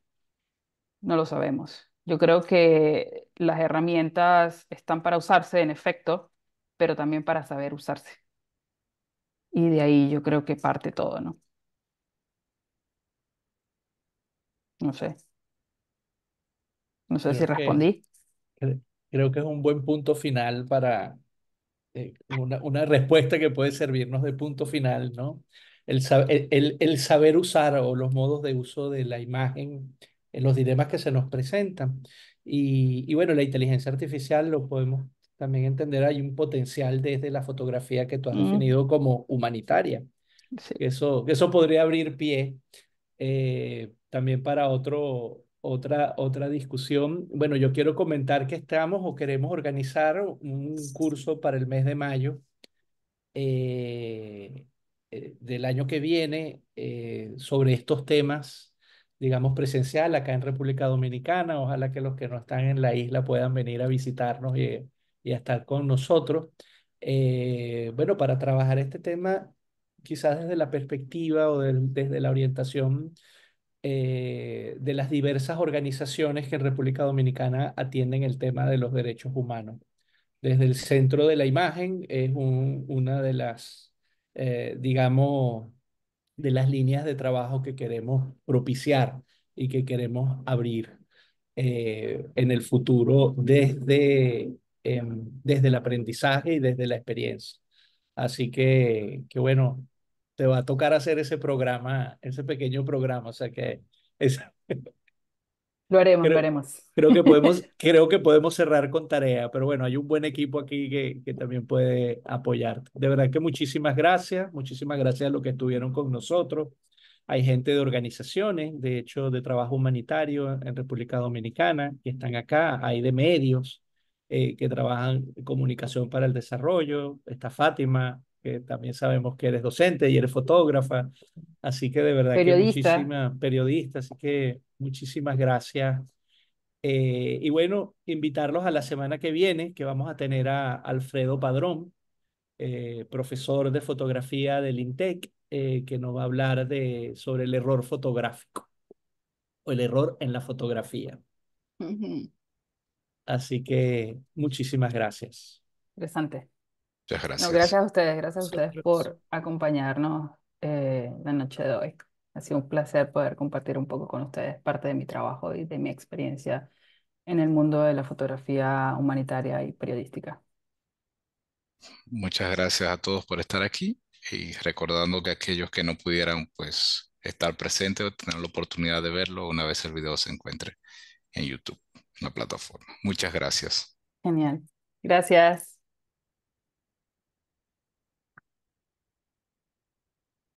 No lo sabemos. Yo creo que las herramientas están para usarse en efecto, pero también para saber usarse. Y de ahí yo creo que parte todo, ¿no? No sé. No sé si respondí. creo que es un buen punto final para eh, una, una respuesta que puede servirnos de punto final, ¿no? El, el, saber usar o los modos de uso de la imagen en los dilemas que se nos presentan. Y, bueno, la inteligencia artificial lo podemos también entender, hay un potencial desde la fotografía que tú has mm. definido como humanitaria. Eso, eso podría abrir pie eh, también para otro, otra, otra discusión. Bueno, yo quiero comentar que estamos o queremos organizar un curso para el mes de mayo eh, eh, del año que viene sobre estos temas, digamos, presencial acá en República Dominicana. Ojalá que los que no están en la isla puedan venir a visitarnos y, y a estar con nosotros. bueno, para trabajar este tema quizás desde la perspectiva o desde la orientación eh, de las diversas organizaciones que en República Dominicana atienden el tema de los derechos humanos. Desde el centro de la imagen es un, una de las, eh, digamos, de las líneas de trabajo que queremos propiciar y que queremos abrir eh, en el futuro desde, em, desde el aprendizaje y desde la experiencia. Así que, que bueno, te va a tocar hacer ese programa, ese pequeño programa, o sea que Lo haremos, lo haremos. Creo que, podemos, creo que podemos cerrar con tarea, pero bueno, hay un buen equipo aquí que, que también puede apoyarte. De verdad que muchísimas gracias, muchísimas gracias a los que estuvieron con nosotros. Hay gente de organizaciones, de hecho, de trabajo humanitario en República Dominicana, que están acá, hay de medios eh, que trabajan comunicación para el desarrollo, está Fátima, que también sabemos que eres docente y eres fotógrafa, así que de verdad periodista. que muchísimas periodista, así que muchísimas gracias. Eh, y bueno, invitarlos a la semana que viene, que vamos a tener a Alfredo Padrón, eh, profesor de fotografía del INTEC, eh, que nos va a hablar de, sobre el error fotográfico o el error en la fotografía. Así que muchísimas gracias. Interesante. Muchas gracias. gracias a ustedes, gracias a ustedes por acompañarnos eh, la noche de hoy. Ha sido un placer poder compartir un poco con ustedes parte de mi trabajo y de mi experiencia en el mundo de la fotografía humanitaria y periodística. Muchas gracias a todos por estar aquí y recordando que aquellos que no pudieran pues estar presentes o tener la oportunidad de verlo una vez el video se encuentre en YouTube, en la plataforma. Muchas gracias. Genial. Gracias.